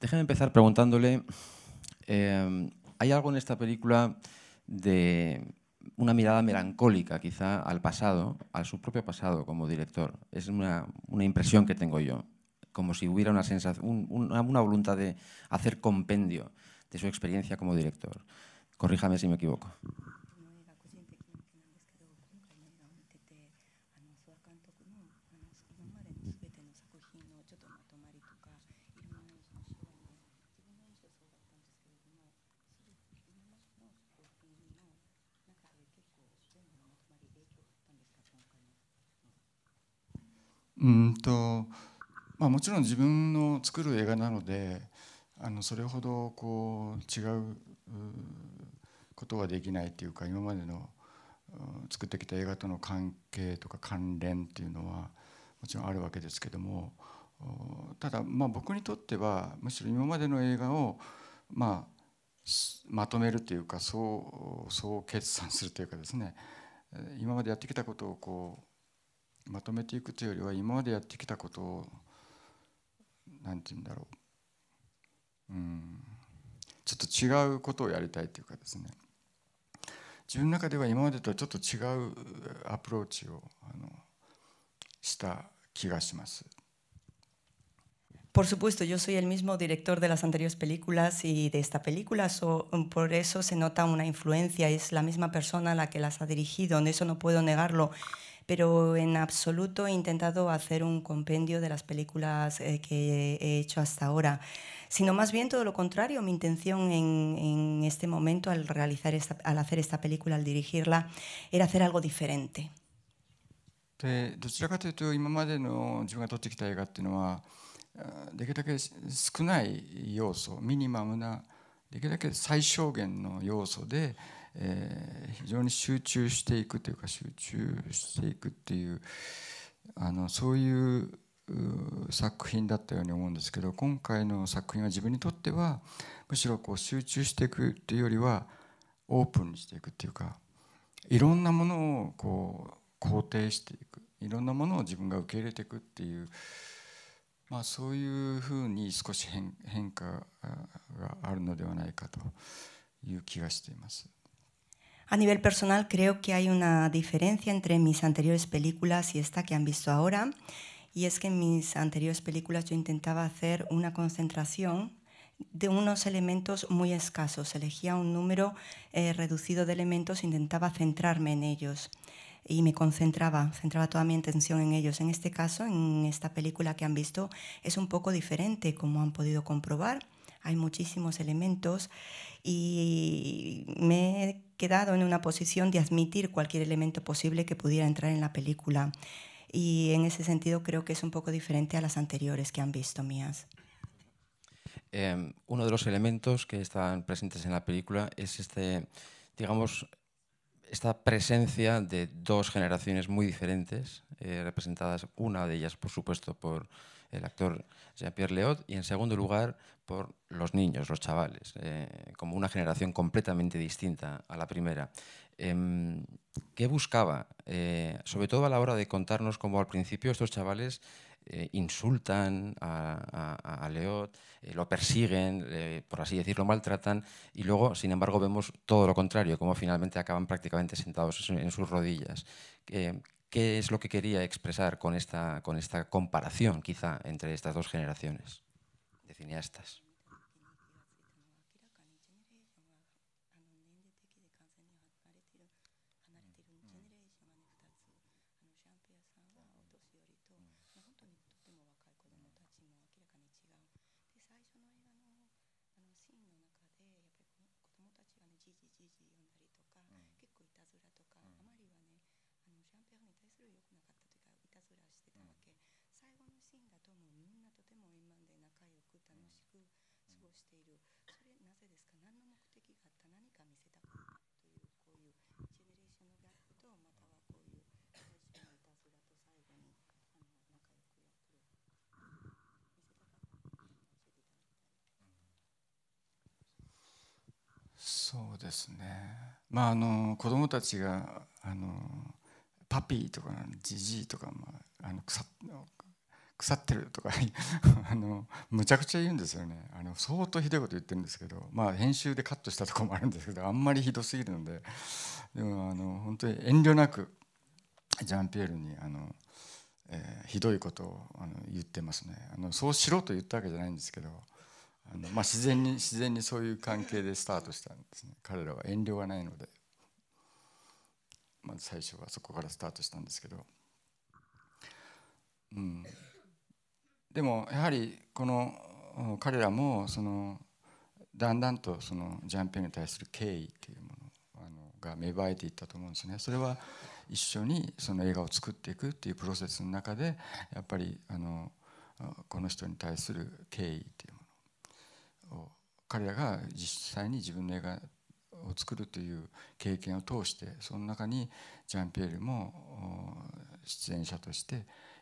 Déjeme empezar preguntándole, em, ¿hay algo en esta película de una mirada melancólica quizá al pasado, a su propio pasado como director? Es una, impresión que tengo yo, como si hubiera una, sensación, una voluntad de hacer compendio de su experiencia como director. Corríjame si me equivoco. うんと、まあ、もちろん自分の作る映画なのであのそれほどこう違うことはできないっていうか今までの作ってきた映画との関係とか関連っていうのはもちろんあるわけですけどもただまあ僕にとってはむしろ今までの映画をまあまとめるというかそうそう決算するというかですね今までやってきたことをこうまとめていくというよりは今までやってきたことを何て言うんだろううんちょっと違うことをやりたいというかですね自分の中では今までとはちょっと違うアプローチをあのした気がします。Por supuesto, yo soy el mismo director de las anteriores películas y de esta película, so, por eso se nota una influencia, es la misma persona la que las ha dirigido, en eso no puedo negarlo. pero en absoluto he intentado hacer un compendio de las películas eh, que he hecho hasta ahora, sino más bien todo lo contrario. Mi intención en, este momento, al, realizar al hacer esta película, al dirigirla, era hacer algo diferente. でどちらかというと今までの自分が撮ってきた映画っていうのはできるだけ少ない要素ミニマムなできるだけ最小限の要素で、えー、非常に集中していくというか集中していくっていうあのそういう作品だったように思うんですけど今回の作品は自分にとってはむしろこう集中していくっていうよりはオープンにしていくっていうかいろんなものをこう肯定していくいろんなものを自分が受け入れていくっていう、まあ、そういうふうに少し変化があるのではないかという気がしています。A nivel personal creo que hay una diferencia entre mis anteriores películas y esta que han visto ahora, y es que en mis anteriores películas yo intentaba hacer una concentración de unos elementos muy escasos, elegía un número eh, reducido de elementos, intentaba centrarme en ellos y me concentraba, centraba toda mi atención en ellos. En este caso, en esta película que han visto, es un poco diferente, como han podido comprobar hay muchísimos elementos y me he quedado en una posición de admitir cualquier elemento posible que pudiera entrar en la película. Y en ese sentido creo que es un poco diferente a las anteriores que han visto mías. Em, uno de los elementos que están presentes en la película es este, digamos, esta presencia de dos generaciones muy diferentes, eh, representadas una de ellas, por supuesto, por el actor Jean-Pierre Leot, y en segundo lugar por los niños, los chavales, eh, como una generación completamente distinta a la primera. Em, ¿Qué buscaba? Eh, sobre todo a la hora de contarnos cómo al principio estos chavales eh, insultan a, a, Leot, lo persiguen, por así decirlo, maltratan, y luego, sin embargo, vemos todo lo contrario, cómo finalmente acaban prácticamente sentados en sus rodillas. ¿Qué es lo que quería expresar con esta, con esta comparación, quizá, entre estas dos generaciones de cineastas? しているそれなぜですか何の目的があった何か見せたかというこういうジェネレーションのギャップとまたはこういう最初のいたずらと最後にあの仲良くやってる見せたかった教えていただきたいそうですねまああの子供たちがあのパピーとかジジイとか、まあ、あの腐腐ってるとか あのむちゃくちゃ言うんですよねあの相当ひどいこと言ってるんですけど、まあ、編集でカットしたとこもあるんですけどあんまりひどすぎるのででもあの本当に遠慮なくジャンピエールにあの、えー、ひどいことをあの言ってますねあのそうしろと言ったわけじゃないんですけどあの、まあ、自然に自然にそういう関係でスタートしたんですね彼らは遠慮がないので、まず最初はそこからスタートしたんですけど。うんでもやはりこの彼らもそのだんだんとそのジャンピペンに対する敬意というもののが芽生えていったと思うんですね。それは一緒にその映画を作っていくっていうプロセスの中でやっぱりあのこの人に対する敬意っていうものを彼らが実際に自分の映画を作るという経験を通してその中にジャンピエールも出演者として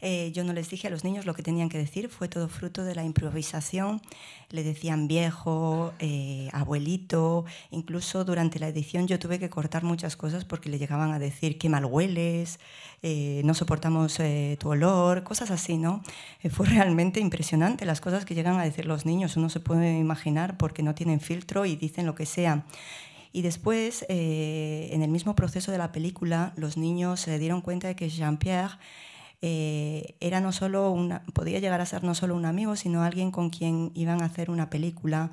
Eh, yo no les dije a los niños lo que tenían que decir, fue todo fruto de la improvisación. Le decían viejo, eh, abuelito, incluso durante la edición yo tuve que cortar muchas cosas porque le llegaban a decir qué mal hueles, eh, no soportamos tu olor, cosas así, ¿no? fue realmente impresionante las cosas que llegan a decir los niños, uno se puede imaginar porque no tienen filtro y dicen lo que sea. Y después, en el mismo proceso de la película, los niños se dieron cuenta de que Jean-Pierre eh, era no solo podía llegar a ser no solo un amigo, sino alguien con quien iban a hacer una película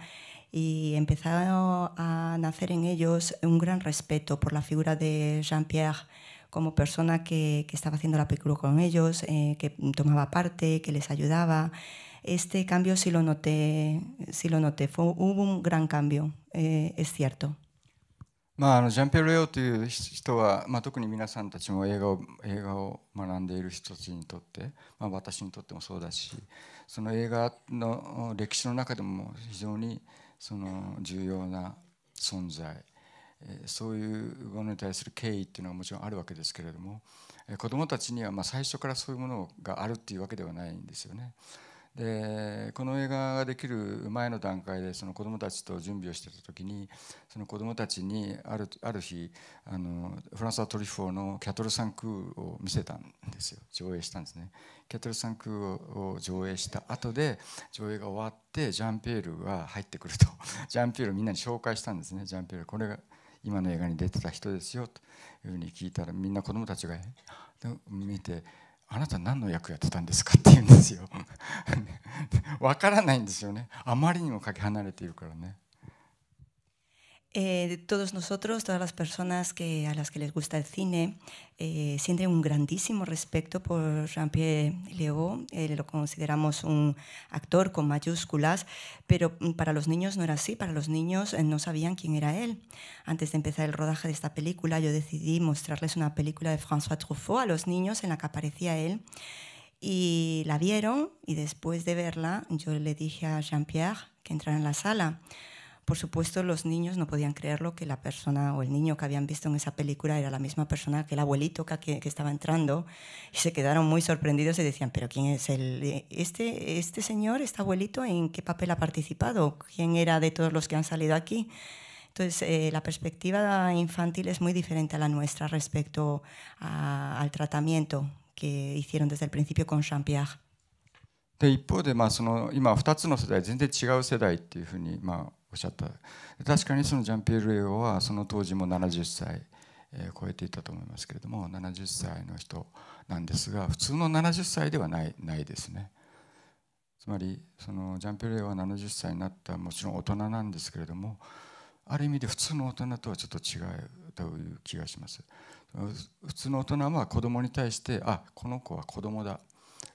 y empezaba a nacer en ellos un gran respeto por la figura de Jean-Pierre como persona que, estaba haciendo la película con ellos, eh, que tomaba parte, que les ayudaba. Este cambio sí lo noté, sí lo noté. Fue, hubo un gran cambio, eh, es cierto. まあ、あのジャンピエール・レオという人は、まあ、特に皆さんたちも映画を映画を学んでいる人たちにとって、まあ、私にとってもそうだしその映画の歴史の中でも非常にその重要な存在そういうものに対する敬意っていうのはもちろんあるわけですけれども子どもたちにはま最初からそういうものがあるっていうわけではないんですよね。でこの映画ができる前の段階でその子どもたちと準備をしてた時にその子どもたちにあるある日あのフランス・トリュフォーの「キャトル・サンクー」を見せたんですよ上映したんですね。キャトル・サンクーを上映した後で上映が終わってジャン・ピエールが入ってくると ジャン・ピエールをみんなに紹介したんですねジャン・ピエールこれが今の映画に出てた人ですよというふうに聞いたらみんな子どもたちが見てあなた何の役やってたんですかって言うんですよ。わからないんですよね。あまりにもかけ離れているからね。Eh, todos nosotros, todas las personas que, a las que les gusta el cine, eh, sienten un grandísimo respeto por Jean-Pierre Léaud. Eh, lo consideramos un actor con mayúsculas, pero mm, para los niños no era así. Para los niños no sabían quién era él. Antes de empezar el rodaje de esta película, yo decidí mostrarles una película de François Truffaut a los niños en la que aparecía él. Y la vieron y después de verla yo le dije a Jean-Pierre que entrara en la sala. Por supuesto, los niños no podían creerlo que la persona o el niño que habían visto en esa película era la misma persona que el abuelito que, estaba entrando y se quedaron muy sorprendidos y decían, pero ¿quién es el, eh, este, este señor, este abuelito, en qué papel ha participado? ¿Quién era de todos los que han salido aquí? Entonces, eh, la perspectiva infantil es muy diferente a la nuestra respecto al tratamiento que hicieron desde el principio con jean pierre おっしゃった確かにそのジャンピエール・エオはその当時も70歳、えー、超えていたと思いますけれども70歳の人なんですが普通の70歳ではないないですねつまりそのジャンピエール・エオは70歳になったもちろん大人なんですけれどもある意味で普通の大人とはちょっと違うという気がします普通の大人は子供に対してあこの子は子供だ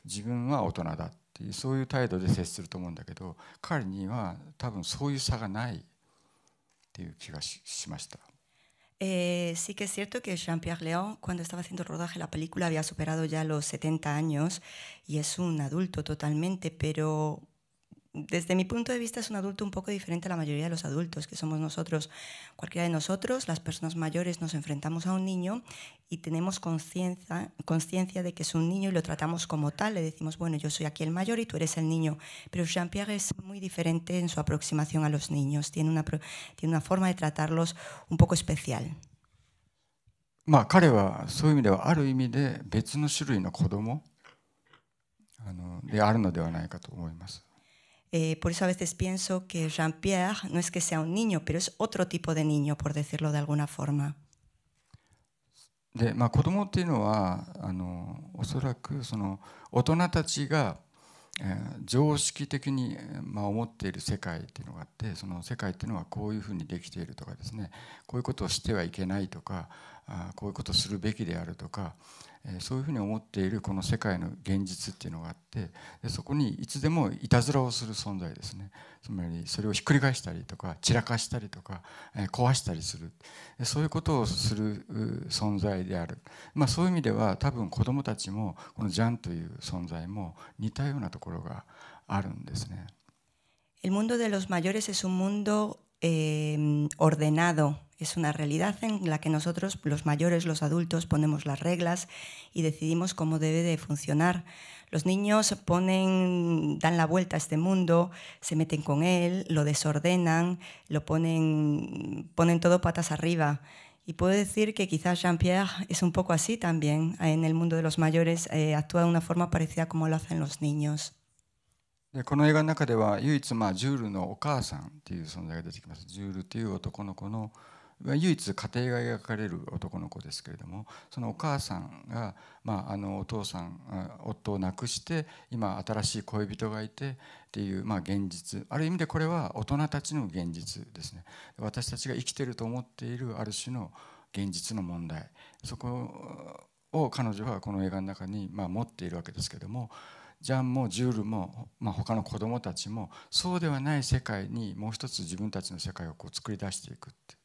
自分は大人だっていうそういう態度で接すると思うんだけど彼には多分そういう差がないっていう気がししました。Eh, sí que es cierto que Jean-Pierre Léon, cuando estaba haciendo el rodaje de la película, había superado ya los 70 años y es un adulto totalmente, pero desde mi punto de vista es un adulto un poco diferente a la mayoría de los adultos que somos nosotros. Cualquiera de nosotros, las personas mayores, nos enfrentamos a un niño y tenemos conciencia de que es un niño y lo tratamos como tal. Le decimos, bueno, yo soy aquí el mayor y tú eres el niño. Pero Jean-Pierre es muy diferente en su aproximación a los niños. Tiene una, tiene una forma de tratarlos un poco especial. Eh, por eso a veces pienso que Jean-Pierre no es que sea un niño, pero es otro tipo de niño, por decirlo de alguna forma. でまあ、子供っていうのはあのおそらくその大人たちが、えー、常識的に、まあ、思っている世界っていうのがあってその世界っていうのはこういうふうにできているとかですねこういうことをしてはいけないとかあこういうことをするべきであるとかそういうふうに思っているこの世界の現実っていうのがあってそこにいつでもいたずらをする存在ですねつまりそれをひっくり返したりとか散らかしたりとか壊したりするそういうことをする存在である、まあ、そういう意味では多分子どもたちもこのジャンという存在も似たようなところがあるんですね。El mundo de los mayores es un mundo eh, ordenado. Es una realidad en la que nosotros, los mayores, los adultos, ponemos las reglas y decidimos cómo debe de funcionar. Los niños ponen, dan la vuelta a este mundo, se meten con él, lo desordenan, lo ponen, ponen todo patas arriba. Y puedo decir que quizás Jean-Pierre es un poco así también. En el mundo de los mayores eh, actúa de una forma parecida como lo hacen los niños. 唯一家庭が描かれる男の子ですけれどもそのお母さんが、まあ、あのお父さん夫を亡くして今新しい恋人がいてっていう、まあ、現実ある意味でこれは大人たちの現実ですね私たちが生きてると思っているある種の現実の問題そこを彼女はこの映画の中に、まあ、持っているわけですけれどもジャンもジュールも、まあ、他の子どもたちもそうではない世界にもう一つ自分たちの世界をこう作り出していくって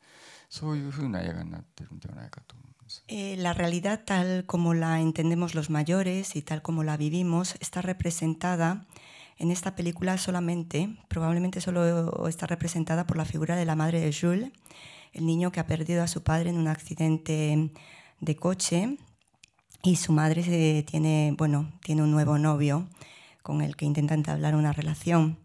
Eh, la realidad tal como la entendemos los mayores y tal como la vivimos está representada en esta película solamente, probablemente solo está representada por la figura de la madre de Jules, el niño que ha perdido a su padre en un accidente de coche y su madre tiene, bueno, tiene un nuevo novio con el que intenta entablar una relación.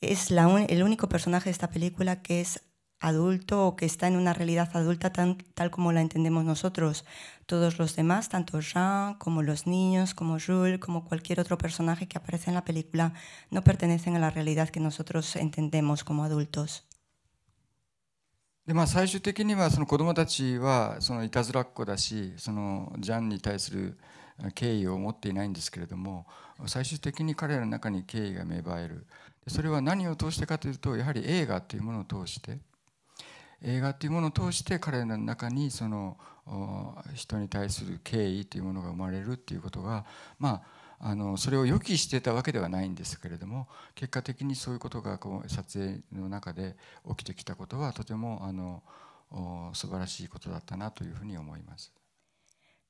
Es la el único personaje de esta película que es adulto o que está en una realidad adulta tal como la entendemos nosotros. Todos los demás, tanto Jean como los niños, como Jules, como cualquier otro personaje que aparece en la película, no pertenecen a la realidad que nosotros entendemos como adultos. 映画っていうものを通して彼の中にその人に対する敬意というものが生まれるっていうことがまああのそれを予期してたわけではないんですけれども結果的にそういうことがこう撮影の中で起きてきたことはとてもあの素晴らしいことだったなというふうに思います。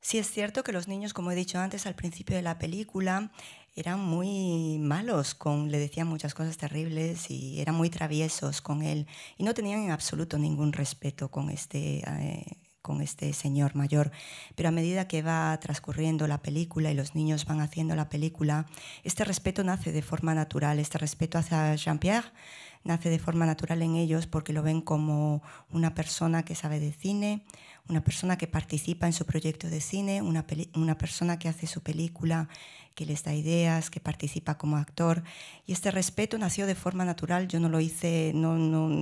Sí es cierto que los niños, como he dicho antes al principio de la película, eran muy malos con, le decían muchas cosas terribles y eran muy traviesos con él y no tenían en absoluto ningún respeto con este, eh, con este señor mayor. Pero a medida que va transcurriendo la película y los niños van haciendo la película, este respeto nace de forma natural, este respeto hacia Jean-Pierre nace de forma natural en ellos porque lo ven como una persona que sabe de cine, una persona que participa en su proyecto de cine, una, una persona que hace su película que les da ideas, que participa como actor. Y este respeto nació de forma natural. Yo no lo hice, no,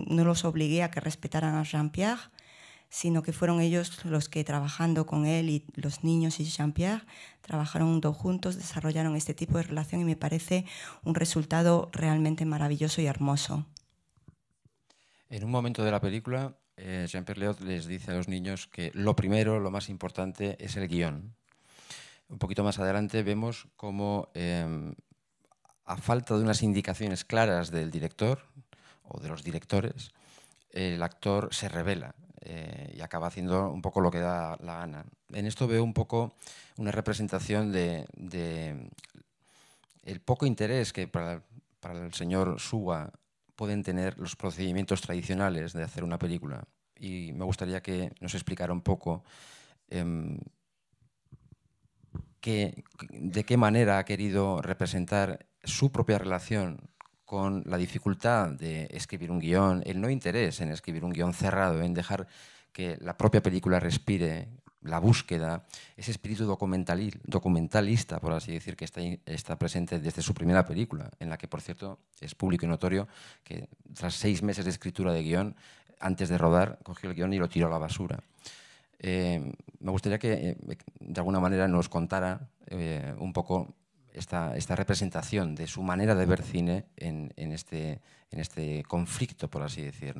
los obligué a que respetaran a Jean-Pierre, sino que fueron ellos los que trabajando con él y los niños y Jean-Pierre trabajaron juntos, desarrollaron este tipo de relación y me parece un resultado realmente maravilloso y hermoso. En un momento de la película, eh, Jean-Pierre Leot les dice a los niños que lo primero, lo más importante es el guión un poquito más adelante vemos cómo, em, a falta de unas indicaciones claras del director o de los directores, el actor se revela eh, y acaba haciendo un poco lo que da la gana. En esto veo un poco una representación de, el poco interés que para, el señor Suba pueden tener los procedimientos tradicionales de hacer una película. Y me gustaría que nos explicara un poco em, que, de qué manera ha querido representar su propia relación con la dificultad de escribir un guión, el no interés en escribir un guión cerrado, en dejar que la propia película respire, la búsqueda, ese espíritu documentalista, por así decir, que está, está, presente desde su primera película, en la que, por cierto, es público y notorio que tras seis meses de escritura de guión, antes de rodar, cogió el guión y lo tiró a la basura. Eh, me gustaría que eh, de alguna manera nos contara eh, un poco esta, esta, representación de su manera de ver cine en, este, en este conflicto, por así decir,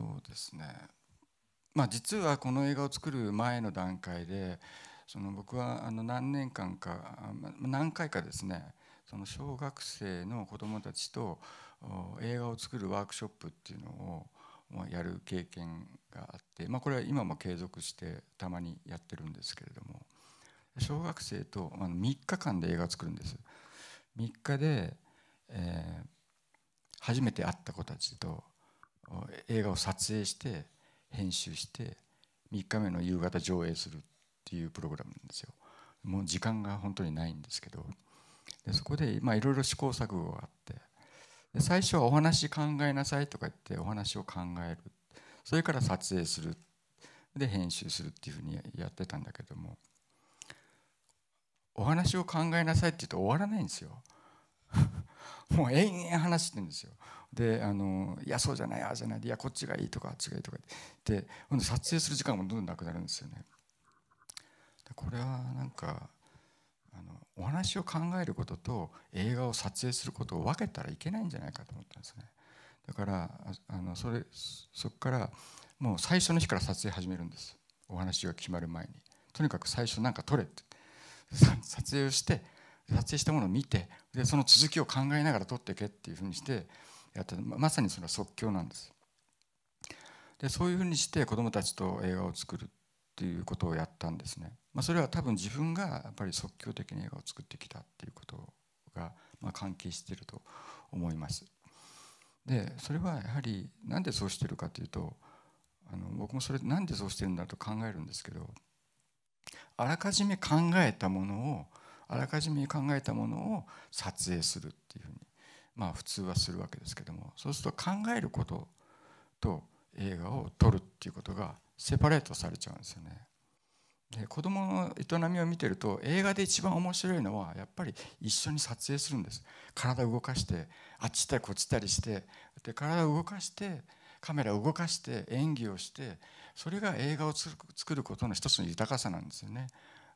そうですねまあ実はこの映画を作る前の段階でその僕はあの何年間か何回かですねその小学生の子どもたちと映画を作るワークショップっていうのをやる経験があって、まあ、これは今も継続してたまにやってるんですけれども小学生と3日間で映画を作るんです3日で、えー、初めて会った子たちと映画を撮影して編集して3日目の夕方上映するっていうプログラムなんですよ。もう時間が本当にないんですけどでそこでいろいろ試行錯誤があってで最初はお話考えなさいとか言ってお話を考えるそれから撮影するで編集するっていうふうにやってたんだけどもお話を考えなさいって言うと終わらないんですよもう延々話してるんですよであのいやそうじゃないああじゃないいやこっちがいいとかあっちがいいとかで撮影する時間もどんどんなくなるんですよねこれはなんかあのお話を考えることと映画を撮影することを分けたらいけないんじゃないかと思ったんですねだからあのそれそこからもう最初の日から撮影始めるんですお話が決まる前にとにかく最初なんか撮れって撮影をして撮影したものを見てでその続きを考えながら撮っていけっていうふうにしてやってまさにその即興なんです。でそういうふうにして子どもたちと映画を作るっていうことをやったんですね。まあ、それは多分自分がやっぱり即興的に映画を作ってきたっていうことが、まあ、関係していると思います。でそれはやはりなんでそうしてるかというとあの僕もそれなんでそうしてるんだと考えるんですけどあらかじめ考えたものをあらかじめ考えたものを撮影するっていうふうにまあ普通はするわけですけどもそうすると考えることと映画を撮るっていうことがセパレートされちゃうんですよね。で子どもの営みを見てると映画で一番面白いのはやっぱり一緒に撮影するんです体動かしてあっち行ったりこっち行ったりしてで体を動かしてカメラを動かして演技をしてそれが映画を作ることの一つの豊かさなんですよね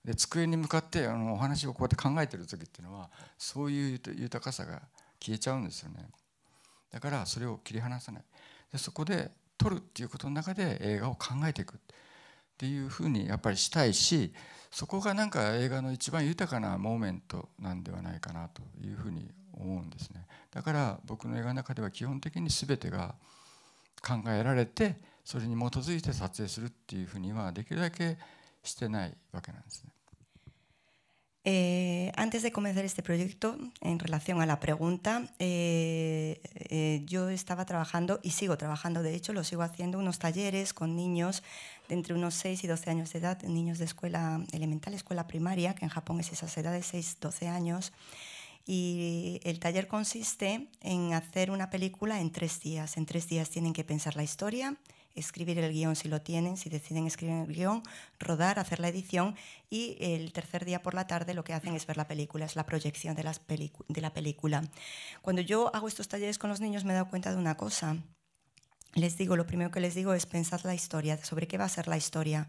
で机に向かってあのお話をこうやって考えてる時っていうのはそういう豊かさが消えちゃうんですよねだからそれを切り離さないでそこで撮るっていうことの中で映画を考えていくっていうふうにやっぱりしたいしそこがなんか映画の一番豊かなモーメントなんではないかなというふうに思うんですねだから僕の映画の中では基本的に全てが考えられてそれに基づいて撮影するっていうふうにはできるだけ antes de comenzar este proyecto, en relación a la pregunta, eh, eh, yo estaba trabajando y sigo trabajando, de hecho, lo sigo haciendo unos talleres con niños de entre unos 6 y 12 años de edad, niños de escuela elemental, escuela primaria, que en Japón es esa edad de 6, 12 años. Y el taller consiste en hacer una película en tres días. En tres días tienen que pensar la historia, escribir el guión si lo tienen, si deciden escribir el guión, rodar, hacer la edición y el tercer día por la tarde lo que hacen es ver la película, es la proyección de, la película. Cuando yo hago estos talleres con los niños me he dado cuenta de una cosa. Les digo, lo primero que les digo es pensad la historia, sobre qué va a ser la historia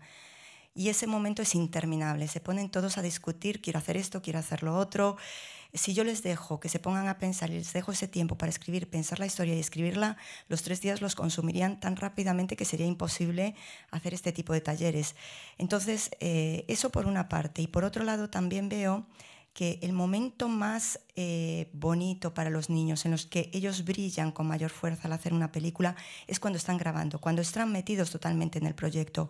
y ese momento es interminable. Se ponen todos a discutir, quiero hacer esto, quiero hacer lo otro. Si yo les dejo que se pongan a pensar y les dejo ese tiempo para escribir, pensar la historia y escribirla, los tres días los consumirían tan rápidamente que sería imposible hacer este tipo de talleres. Entonces, eh, eso por una parte. Y por otro lado, también veo que el momento más eh, bonito para los niños, en los que ellos brillan con mayor fuerza al hacer una película, es cuando están grabando, cuando están metidos totalmente en el proyecto.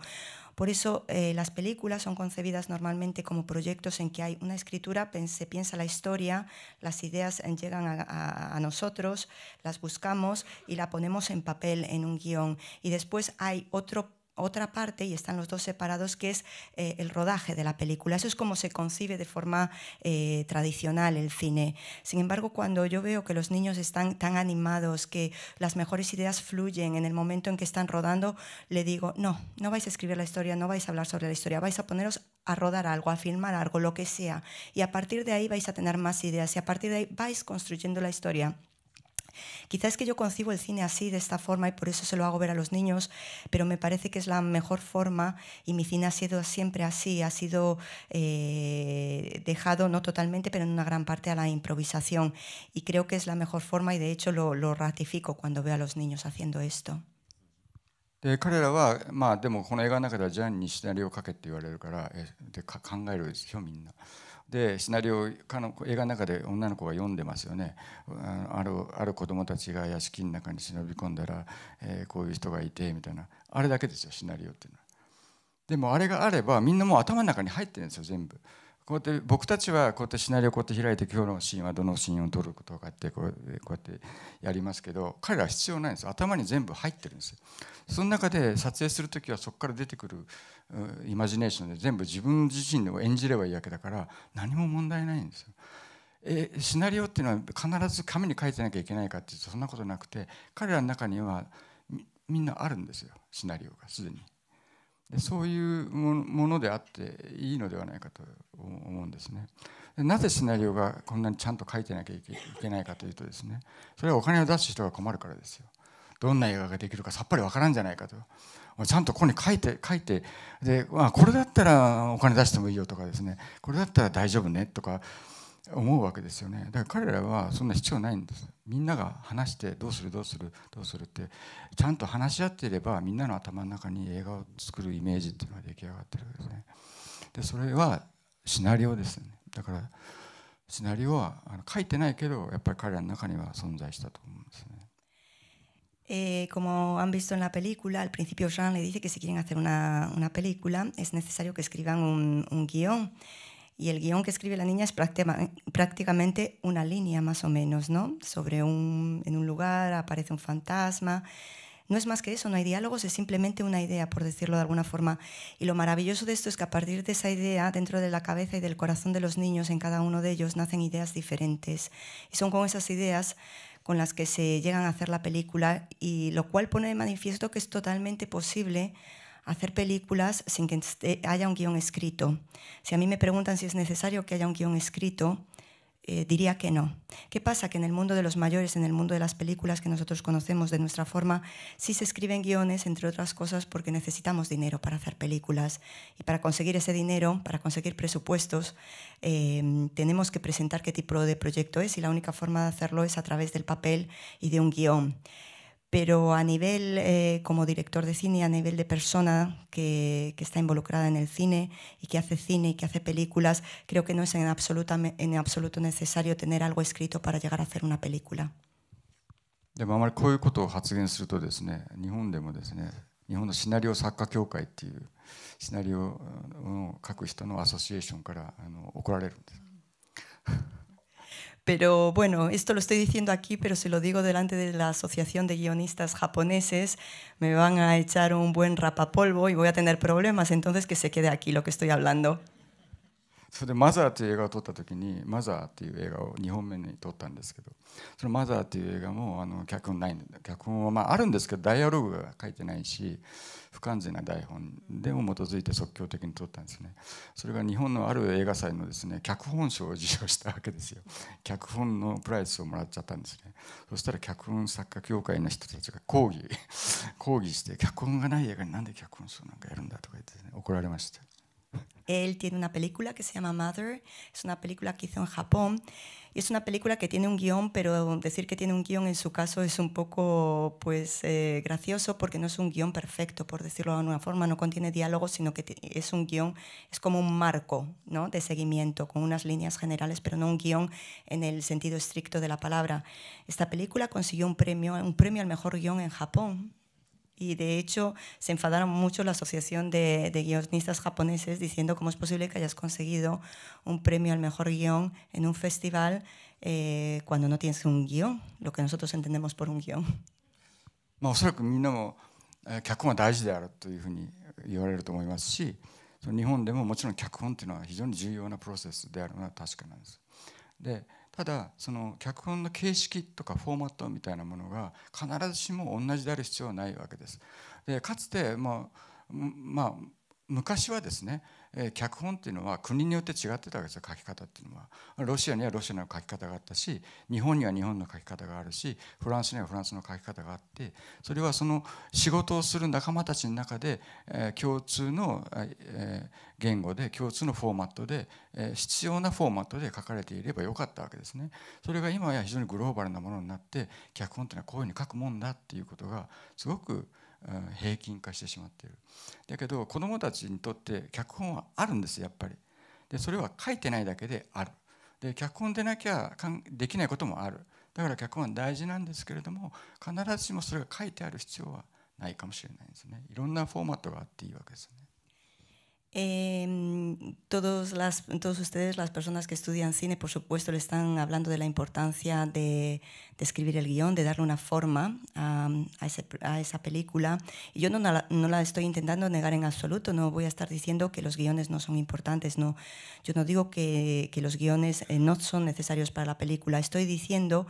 Por eso eh, las películas son concebidas normalmente como proyectos en que hay una escritura, se piensa la historia, las ideas eh, llegan a, a nosotros, las buscamos y la ponemos en papel, en un guión. Y después hay otro otra parte, y están los dos separados, que es eh, el rodaje de la película. Eso es como se concibe de forma eh, tradicional el cine. Sin embargo, cuando yo veo que los niños están tan animados, que las mejores ideas fluyen en el momento en que están rodando, le digo, no, no vais a escribir la historia, no vais a hablar sobre la historia, vais a poneros a rodar algo, a filmar algo, lo que sea. Y a partir de ahí vais a tener más ideas y a partir de ahí vais construyendo la historia. Quizás es que yo concibo el cine así, de esta forma, y por eso se lo hago ver a los niños, pero me parece que es la mejor forma y mi cine ha sido siempre así, ha sido eh, dejado, no totalmente, pero en una gran parte a la improvisación. Y creo que es la mejor forma y de hecho lo, ratifico cuando veo a los niños haciendo esto. でシナリオかの映画の中で女の子が読んでますよねあるある子供たちが屋敷の中に忍び込んだら、えー、こういう人がいてみたいなあれだけですよシナリオっていうのは。でもあれがあればみんなもう頭の中に入ってるんですよ全部。こうやって僕たちはこうやってシナリオをこうやって開いて今日のシーンはどのシーンを撮るとかってこうこうやってやりますけど彼らは必要ないんです頭に全部入ってるんですその中で撮影する時はそこから出てくるイマジネーションで全部自分自身を演じればいいわけだから何も問題ないんですよ。えシナリオっていうのは必ず紙に書いてなきゃいけないかっていうとそんなことなくて彼らの中にはみんなあるんですよシナリオがすでに。そういうものであっていいのではないかと思うんですね。なぜシナリオがこんなにちゃんと書いてなきゃいけないかというとですねそれはお金を出す人が困るからですよ。どんな映画ができるかさっぱりわからんじゃないかと。ちゃんとここに書いて書いてで、まあ、これだったらお金出してもいいよとかですねこれだったら大丈夫ねとか思うわけですよねだから彼らはそんな必要ないんですみんなが話してどうするどうするどうするってちゃんと話し合っていればみんなの頭の中に映画を作るイメージっていうのが出来上がってるわけですねでそれはシナリオですねだからシナリオは書いてないけどやっぱり彼らの中には存在したと思うんですね Eh, como han visto en la película, al principio Jean le dice que si quieren hacer una, una película es necesario que escriban un, un guión. Y el guión que escribe la niña es prácticamente una línea más o menos, ¿no? Sobre un, en un lugar aparece un fantasma. No es más que eso, no hay diálogos, es simplemente una idea, por decirlo de alguna forma. Y lo maravilloso de esto es que a partir de esa idea, dentro de la cabeza y del corazón de los niños, en cada uno de ellos nacen ideas diferentes. Y son con esas ideas con las que se llegan a hacer la película, y lo cual pone de manifiesto que es totalmente posible hacer películas sin que haya un guión escrito. Si a mí me preguntan si es necesario que haya un guión escrito, eh, diría que no. ¿Qué pasa? Que en el mundo de los mayores, en el mundo de las películas que nosotros conocemos de nuestra forma, sí se escriben guiones, entre otras cosas, porque necesitamos dinero para hacer películas. Y para conseguir ese dinero, para conseguir presupuestos, em, tenemos que presentar qué tipo de proyecto es y la única forma de hacerlo es a través del papel y de un guión pero a nivel eh, como director de cine, a nivel de persona que, está involucrada en el cine y que hace cine y que hace películas, creo que no es en, absoluto necesario tener algo escrito para llegar a hacer una película. でもあまりこういうことを発言するとですね日本でもですね日本のシナリオ作家協会っていうシナリオを書く人のアソシエーションからあの怒られるんです。pero bueno, esto lo estoy diciendo aquí, pero si lo digo delante de la Asociación de Guionistas Japoneses, me van a echar un buen rapapolvo y voy a tener problemas, entonces que se quede aquí lo que estoy hablando. それで「マザー」という映画を撮った時に「マザー」っていう映画を2本目に撮ったんですけどその「マザー」っていう映画もあの脚本ないんで脚本はまああるんですけどダイアログが書いてないし不完全な台本でも基づいて即興的に撮ったんですねそれが日本のある映画祭のですね脚本賞を受賞したわけですよ脚本のプライスをもらっちゃったんですねそしたら脚本作家協会の人たちが抗議抗議して脚本がない映画になんで脚本賞なんかやるんだとか言って、ね、怒られました Él tiene una película que se llama Mother, es una película que hizo en Japón y es una película que tiene un guión, pero decir que tiene un guión en su caso es un poco pues, eh, gracioso porque no es un guión perfecto, por decirlo de alguna forma, no contiene diálogos, sino que es un guión, es como un marco ¿no? de seguimiento con unas líneas generales, pero no un guión en el sentido estricto de la palabra. Esta película consiguió un premio, un premio al mejor guión en Japón y de hecho se enfadaron mucho la Asociación de, Guionistas Japoneses diciendo cómo es posible que hayas conseguido un premio al mejor guión en un festival eh, cuando no tienes un guión, lo que nosotros entendemos por un guión. でただその脚本の形式とかフォーマットみたいなものが必ずしも同じである必要はないわけです。でかつて、まあ、まあ昔はですねえ脚本っていうのは国によって違ってたわけですよ書き方っていうのはロシアにはロシアの書き方があったし日本には日本の書き方があるしフランスにはフランスの書き方があってそれはその仕事をする仲間たちの中で、え共通の、え言語で共通のフォーマットで、え必要なフォーマットで書かれていればよかったわけですねそれが今や非常にグローバルなものになって脚本っていうのはこういうふうに書くもんだっていうことがすごく平均化してしまっているだけど子どもたちにとって脚本はあるんですやっぱりでそれは書いてないだけであるで脚本でなきゃできないこともあるだから脚本は大事なんですけれども必ずしもそれが書いてある必要はないかもしれないですねいろんなフォーマットがあっていいわけですね Eh, todos, las, todos ustedes, las personas que estudian cine, por supuesto, le están hablando de la importancia de, escribir el guión, de darle una forma a, a, esa película. Y yo no, la, estoy intentando negar en absoluto, no voy a estar diciendo que los guiones no son importantes, no. yo no digo que, que los guiones eh, no son necesarios para la película, estoy diciendo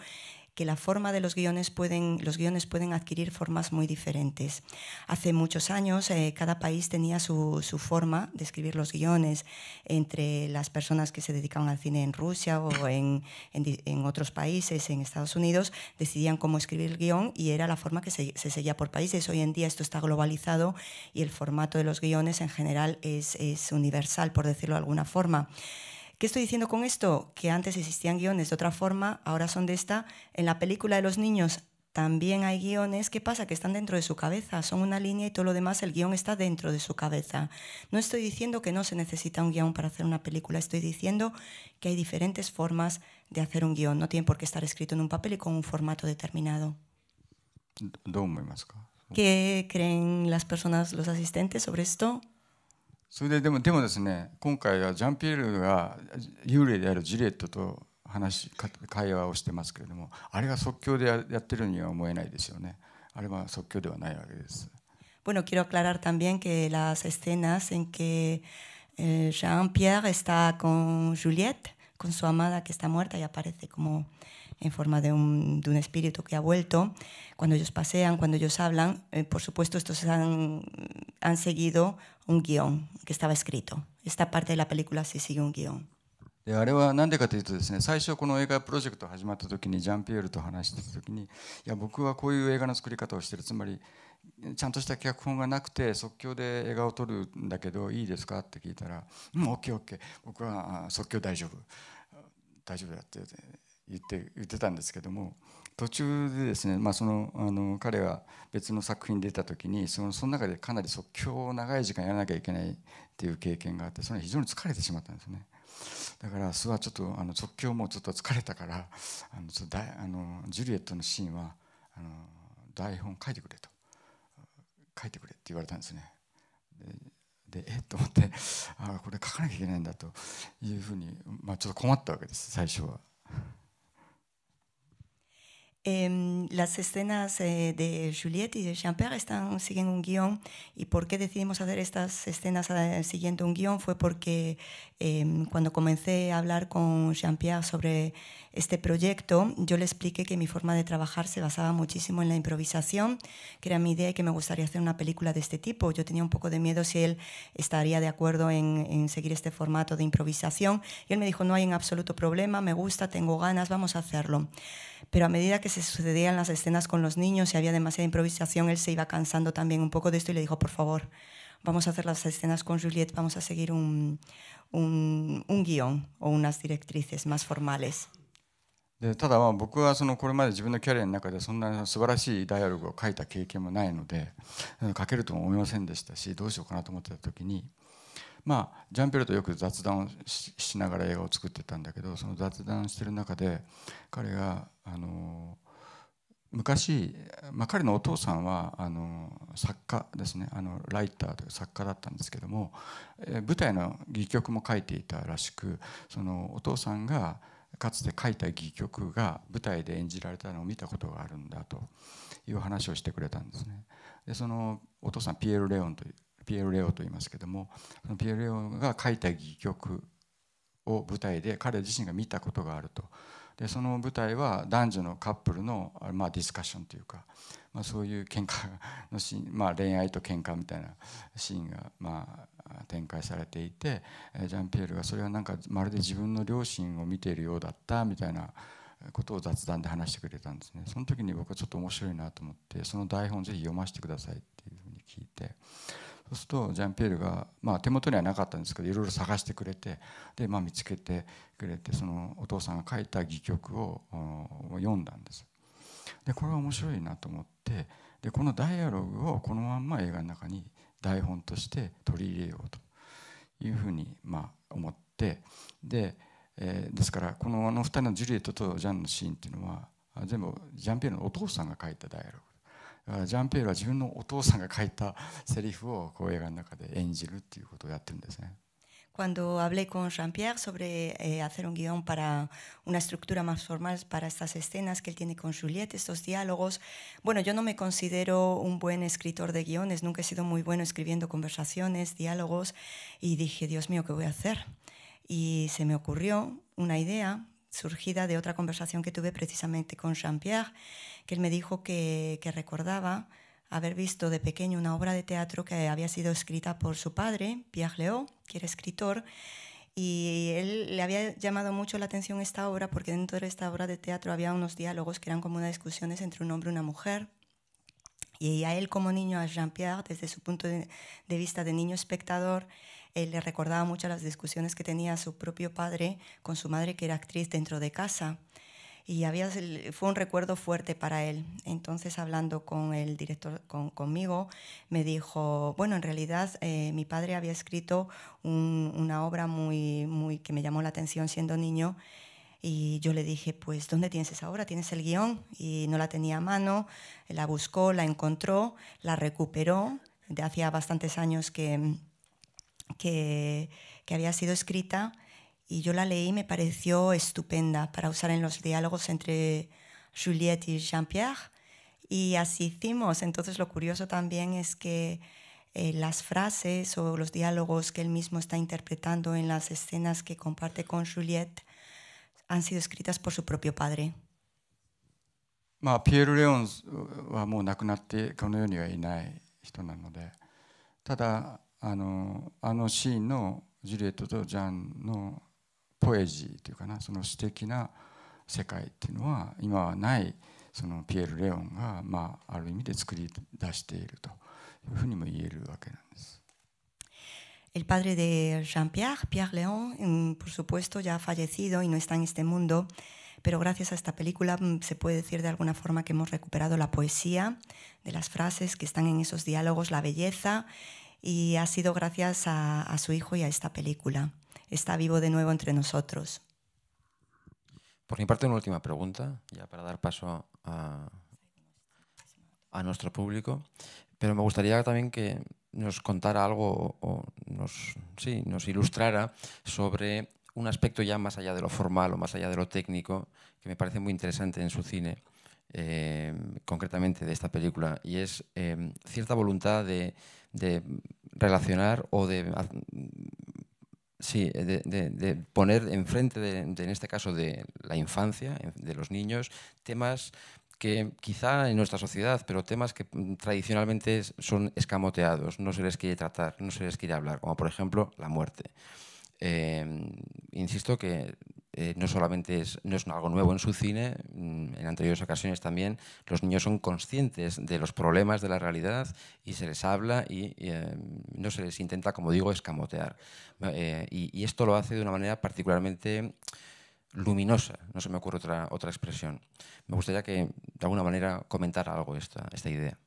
que la forma de los guiones pueden, los guiones pueden adquirir formas muy diferentes. Hace muchos años eh, cada país tenía su, forma de escribir los guiones entre las personas que se dedicaban al cine en Rusia o en, otros países, en Estados Unidos, decidían cómo escribir el guión y era la forma que se, se, seguía por países. Hoy en día esto está globalizado y el formato de los guiones en general es, es universal, por decirlo de alguna forma. ¿Qué estoy diciendo con esto? Que antes existían guiones de otra forma, ahora son de esta. En la película de los niños también hay guiones, ¿qué pasa? Que están dentro de su cabeza, son una línea y todo lo demás, el guión está dentro de su cabeza. No estoy diciendo que no se necesita un guión para hacer una película, estoy diciendo que hay diferentes formas de hacer un guión, no tiene por qué estar escrito en un papel y con un formato determinado. ¿Qué creen las personas, los asistentes sobre esto? それででもでもですね今回はジャンピエールが幽霊であるジレットと話会話をしてますけれどもあれが即興でやってるには思えないですよねあれは即興ではないわけです。Bueno, quiero aclarar también que las escenas en que eh, Jean-Pierre está con Juliette, con su amada que está muerta y aparece como en forma de un, de un espíritu que ha vuelto. Cuando ellos pasean, cuando ellos hablan, eh, por supuesto, estos han, han seguido un guión que estaba escrito. Esta parte de la película sí sigue un guión. であれは何でかというとですね最初この映画プロジェクト始まった時にジャンピエールと話してた時にいや僕はこういう映画の作り方をしてるつまりちゃんとした脚本がなくて即興で映画を撮るんだけどいいですかって聞いたら「うん OKOK 僕は即興大丈夫大丈夫だ」って言って。言って言ってたんですけども途中でですね、まあ、そのあの彼が別の作品出た時にそのその中でかなり即興を長い時間やらなきゃいけないっていう経験があってそれ非常に疲れてしまったんですね。だから諏訪ちょっとあの即興もちょっと疲れたからあのちょっとあのジュリエットのシーンはあの台本書いてくれと書いてくれって言われたんですね。でえっと思ってあこれ書かなきゃいけないんだというふうに、まあ、ちょっと困ったわけです最初は。Em, las escenas eh, de Juliette y de Jean-Pierre están, siguen un guión y por qué decidimos hacer estas escenas siguiendo un guión fue porque em, cuando comencé a hablar con Jean-Pierre sobre este proyecto, yo le expliqué que mi forma de trabajar se basaba muchísimo en la improvisación, que era mi idea y que me gustaría hacer una película de este tipo. Yo tenía un poco de miedo si él estaría de acuerdo en, seguir este formato de improvisación. Y él me dijo, no hay en absoluto problema, me gusta, tengo ganas, vamos a hacerlo. Pero a medida que se sucedían las escenas con los niños y había demasiada improvisación, él se iba cansando también un poco de esto y le dijo, por favor, vamos a hacer las escenas con Juliet, vamos a seguir un guión o unas directrices más formales. でただまあ僕はそのこれまで自分のキャリアの中でそんな素晴らしいダイアログを書いた経験もないので書けるとも思いませんでしたしどうしようかなと思ってた時にまあジャンピエルとよく雑談をしながら映画を作ってたんだけどその雑談してる中で彼があの昔、まあ、彼のお父さんはあの作家ですねあのライターという作家だったんですけども舞台の戯曲も書いていたらしくそのお父さんが「かつて書いた戯曲が舞台で演じられたのを見たことがあるんだという話をしてくれたんですね。でそのお父さんピエール・レオンとピエール・レオと言いますけどもそのピエール・レオンが書いた戯曲を舞台で彼自身が見たことがあると。でその舞台は男女のカップルの、まあ、ディスカッションというか、まあ、そういう喧嘩のシーン、まあ、恋愛と喧嘩みたいなシーンが、まあ、展開されていてジャンピエールがそれはなんかまるで自分の両親を見ているようだったみたいなことを雑談で話してくれたんですねその時に僕はちょっと面白いなと思ってその台本ぜひ読ませてくださいっていうふうに聞いてそうするとジャンピエールが、まあ、手元にはなかったんですけどいろいろ探してくれてで、まあ、見つけてくれてそのお父さんが書いた戯曲を読んだんですでこれは面白いなと思ってでこのダイアログをこのまんま映画の中に台本として取り入れようというふうにま思ってで,、えですからこのあの2人のジュリエットとジャンのシーンっていうのは全部ジャンピエールのお父さんが書いたダイアログジャン・ペールは自分のお父さんが書いたセリフをこう映画の中で演じるっていうことをやってるんですね。cuando hablé con Jean-Pierre sobre eh, hacer un guión para una estructura más formal para estas escenas que él tiene con Juliette, estos diálogos. Bueno, yo no me considero un buen escritor de guiones, nunca he sido muy bueno escribiendo conversaciones, diálogos, y dije, Dios mío, ¿qué voy a hacer? Y se me ocurrió una idea surgida de otra conversación que tuve precisamente con Jean-Pierre, que él me dijo que, que recordaba haber visto de pequeño una obra de teatro que había sido escrita por su padre, Pierre Leo, que era escritor, y él le había llamado mucho la atención esta obra porque dentro de esta obra de teatro había unos diálogos que eran como unas discusiones entre un hombre y una mujer. Y a él como niño, a Jean-Pierre, desde su punto de, vista de niño espectador, le recordaba mucho las discusiones que tenía su propio padre con su madre, que era actriz dentro de casa y había, fue un recuerdo fuerte para él. Entonces, hablando con el director, con, conmigo, me dijo, bueno, en realidad eh, mi padre había escrito una obra muy, muy que me llamó la atención siendo niño. Y yo le dije, pues, ¿dónde tienes esa obra? ¿Tienes el guión? Y no la tenía a mano, la buscó, la encontró, la recuperó. De hacía bastantes años que, que, que había sido escrita y yo la leí y me pareció estupenda para usar en los diálogos entre Juliette y Jean-Pierre. Y así hicimos. Entonces lo curioso también es que eh, las frases o los diálogos que él mismo está interpretando en las escenas que comparte con Juliette han sido escritas por su propio padre. no Jean el padre de Jean-Pierre, Pierre Léon, mm, por supuesto, ya ha fallecido y no está en este mundo, pero gracias a esta película mm, se puede decir de alguna forma que hemos recuperado la poesía de las frases que están en esos diálogos, la belleza, y ha sido gracias a su hijo y a esta película está vivo de nuevo entre nosotros. Por mi parte, una última pregunta, ya para dar paso a, nuestro público, pero me gustaría también que nos contara algo o nos, sí, nos ilustrara sobre un aspecto ya más allá de lo formal o más allá de lo técnico, que me parece muy interesante en su cine, eh, concretamente de esta película, y es eh, cierta voluntad de, relacionar o de Sí, de, poner enfrente, de, en este caso, de la infancia, de los niños, temas que quizá en nuestra sociedad, pero temas que mm, tradicionalmente son escamoteados, no se les quiere tratar, no se les quiere hablar, como por ejemplo la muerte. Em, insisto que eh, no solamente es, no es algo nuevo en su cine, mm, en anteriores ocasiones también los niños son conscientes de los problemas de la realidad y se les habla y, em, no se les intenta, como digo, escamotear. Eh, y, esto lo hace de una manera particularmente luminosa, no se me ocurre otra, otra expresión. Me gustaría que de alguna manera comentara algo esta, esta idea.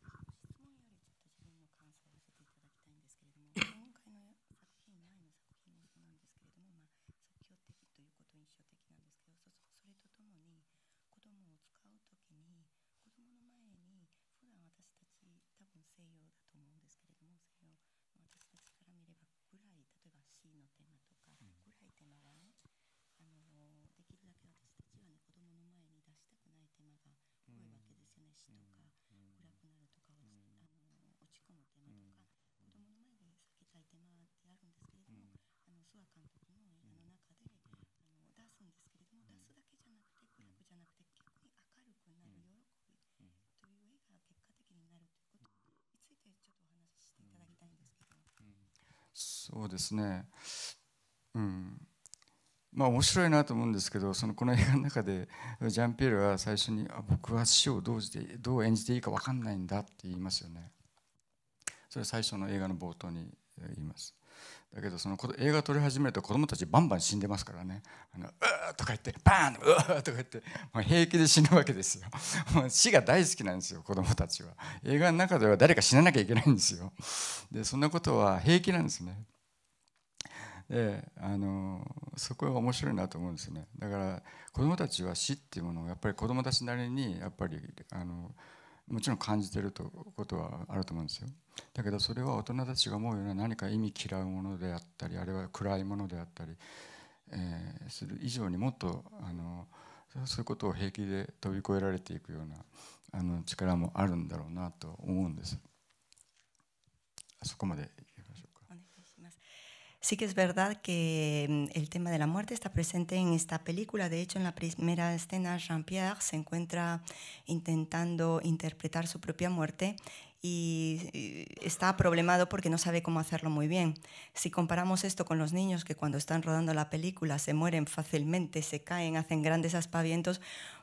ですね、うんまあ、面白いなと思うんですけどそのこの映画の中で ジャンピエールは最初に「あ僕は死をどうしてどう演じていいか分かんないんだ」って言いますよね。それ最初の映画の冒頭に言います。だけどその映画撮り始めると子供たちバンバン死んでますからね「あのうー」とか言って「バーン!」ーとか言ってま平気で死ぬわけですよ もう死が大好きなんですよ子供たちは映画の中では誰か死ななきゃいけないんですよでそんなことは平気なんですねであのそこが面白いなと思うんですねだから子どもたちは死っていうものをやっぱり子どもたちなりにやっぱりあのもちろん感じてるとことはあると思うんですよだけどそれは大人たちが思うような何か意味嫌うものであったりあるいは暗いものであったり、えー、する以上にもっとあのそういうことを平気で飛び越えられていくようなあの力もあるんだろうなと思うんです。あそこまで Sí que es verdad que mm, el tema de la muerte está presente en esta película. De hecho, en la primera escena, Jean-Pierre se encuentra intentando interpretar su propia muerte y eh, está problemado porque no sabe cómo hacerlo muy bien. Si comparamos esto con los niños que cuando están rodando la película se mueren fácilmente, se caen, hacen grandes aspavientos,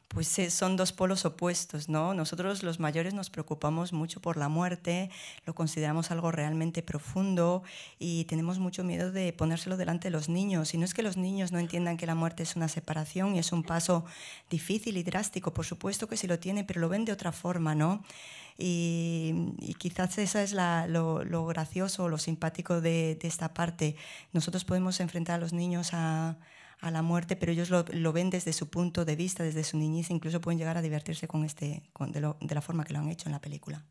pues eh, son dos polos opuestos, ¿no? Nosotros los mayores nos preocupamos mucho por la muerte, lo consideramos algo realmente profundo y tenemos mucho miedo de ponérselo delante de los niños. Y no es que los niños no entiendan que la muerte es una separación y es un paso difícil y drástico, por supuesto que sí lo tiene, pero lo ven de otra forma, ¿no? Y, quizás eso es lo, gracioso, lo simpático de, esta parte. Nosotros podemos enfrentar a los niños a, a la muerte, pero ellos lo, lo, ven desde su punto de vista, desde su niñez, incluso pueden llegar a divertirse con este, con, de, lo, de la forma que lo han hecho en la película.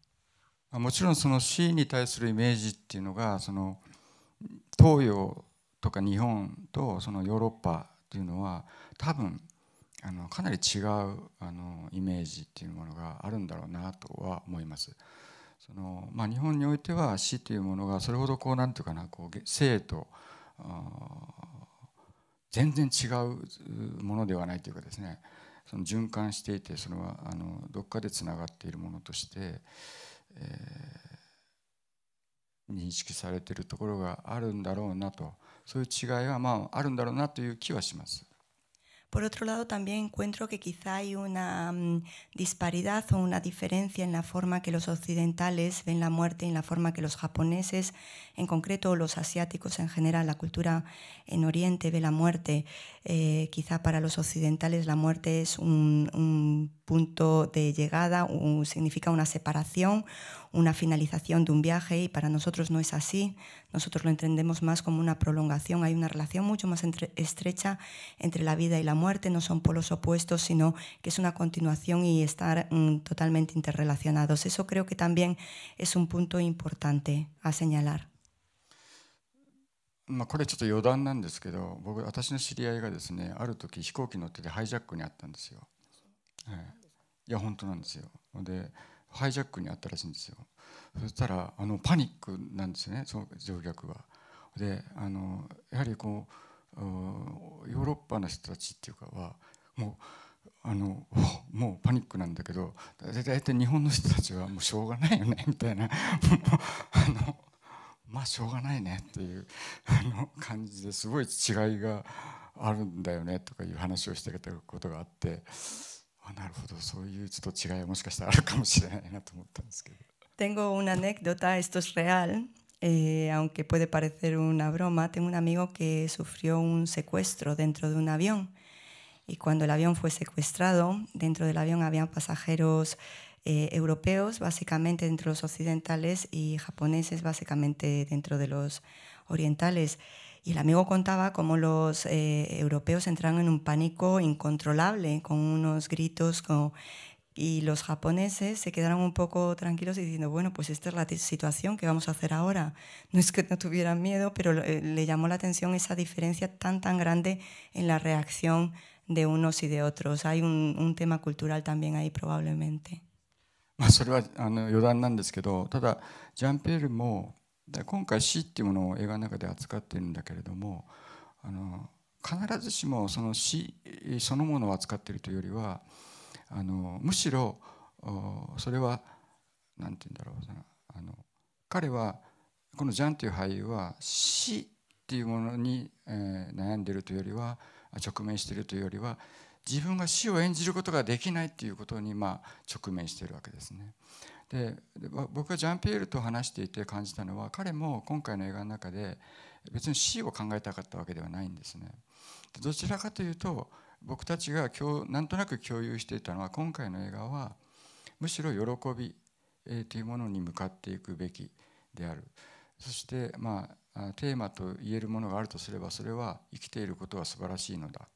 もちろんその死に対するイメージっていうのがその東洋とか日本とそのヨーロッパっていうのは多分あのかなり違うあのイメージっていうものがあるんだろうなとは思います。そのまあ、日本においては死というものがそれほどこう何て言うかなこう生と全然違うものではないというかですねその循環していてそれはあのどっかでつながっているものとして、えー、認識されているところがあるんだろうなとそういう違いはまああるんだろうなという気はします。Por otro lado, también encuentro que quizá hay una mm, disparidad o una diferencia en la forma que los occidentales ven la muerte y en la forma que los japoneses, en concreto, los asiáticos en general, la cultura en Oriente ve la muerte. Eh, quizá para los occidentales la muerte es un, punto de llegada, significa una separación, una finalización de un viaje y para nosotros no es así. Nosotros lo entendemos más como una prolongación, hay una relación mucho más estrecha entre la vida y la muerte, no son polos opuestos, sino que es una continuación y estar mm, totalmente interrelacionados. Eso creo que también es un punto importante a señalar. まあ、これちょっと余談なんですけど僕私の知り合いがですねある時飛行機乗っててハイジャックにあったんですよ。はい、いや本当なんですよ。でハイジャックにあったらしいんですよ。そしたらあのパニックなんですよねその乗客が。であのやはりこうヨーロッパの人たちっていうかはもう。あの もうパニックなんだけど大体日本の人たちはもうしょうがないよねみたいな あのまあしょうがないねっていうあの感じですごい違いがあるんだよねとかいう話をしてたことがあってあなるほどそういうちょっと違いはもしかしたらあるかもしれないなと思ったんですけど。Tengo una anécdota, esto es real, eh, aunque puede parecer una broma. Tengo un amigo que sufrió un secuestro dentro de un avión y cuando el avión fue secuestrado, dentro del avión habían pasajeros Eh, europeos, básicamente dentro de los occidentales, y japoneses, básicamente dentro de los orientales. Y el amigo contaba cómo los eh, europeos entraron en un pánico incontrolable, con unos gritos, y los japoneses se quedaron un poco tranquilos diciendo, bueno, pues esta es la situación que vamos a hacer ahora. No es que no tuvieran miedo, pero eh, le llamó la atención esa diferencia tan, tan grande en la reacción de unos y de otros. Hay un tema cultural también ahí probablemente. まあ、それはあの余談なんですけどただジャンピエールも今回死っていうものを映画の中で扱ってるんだけれどもあの必ずしもその死そのものを扱ってるというよりはあのむしろそれは何て言うんだろうなあの彼はこのジャンという俳優は死っていうものに、えー、悩んでるというよりは直面しているというよりは自分が死を演じることができないっていうことにまあ直面しているわけですね。で僕がジャンピエールと話していて感じたのは彼も今回の映画の中で別に死を考えたかったわけではないんですね。どちらかというと僕たちが今日なんとなく共有していたのは今回の映画はむしろ喜びというものに向かっていくべきであるそしてまあテーマと言えるものがあるとすればそれは生きていることは素晴らしいのだ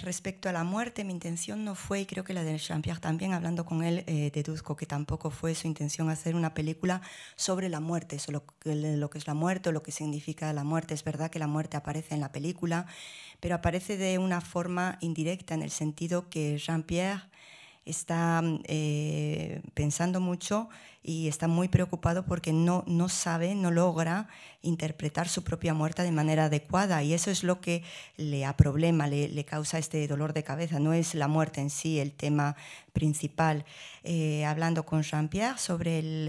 respecto a la muerte, mi intención no fue, y creo que la de Jean-Pierre también, hablando con él, eh, deduzco que tampoco fue su intención hacer una película sobre la muerte, sobre lo, que es la muerte o lo que significa la muerte. Es verdad que la muerte aparece en la película, pero aparece de una forma indirecta, en el sentido que Jean-Pierre está eh, pensando mucho y está muy preocupado porque no, no sabe, no logra interpretar su propia muerte de manera adecuada y eso es lo que le problema le, le causa este dolor de cabeza. No es la muerte en sí el tema principal. Eh, hablando con Jean-Pierre sobre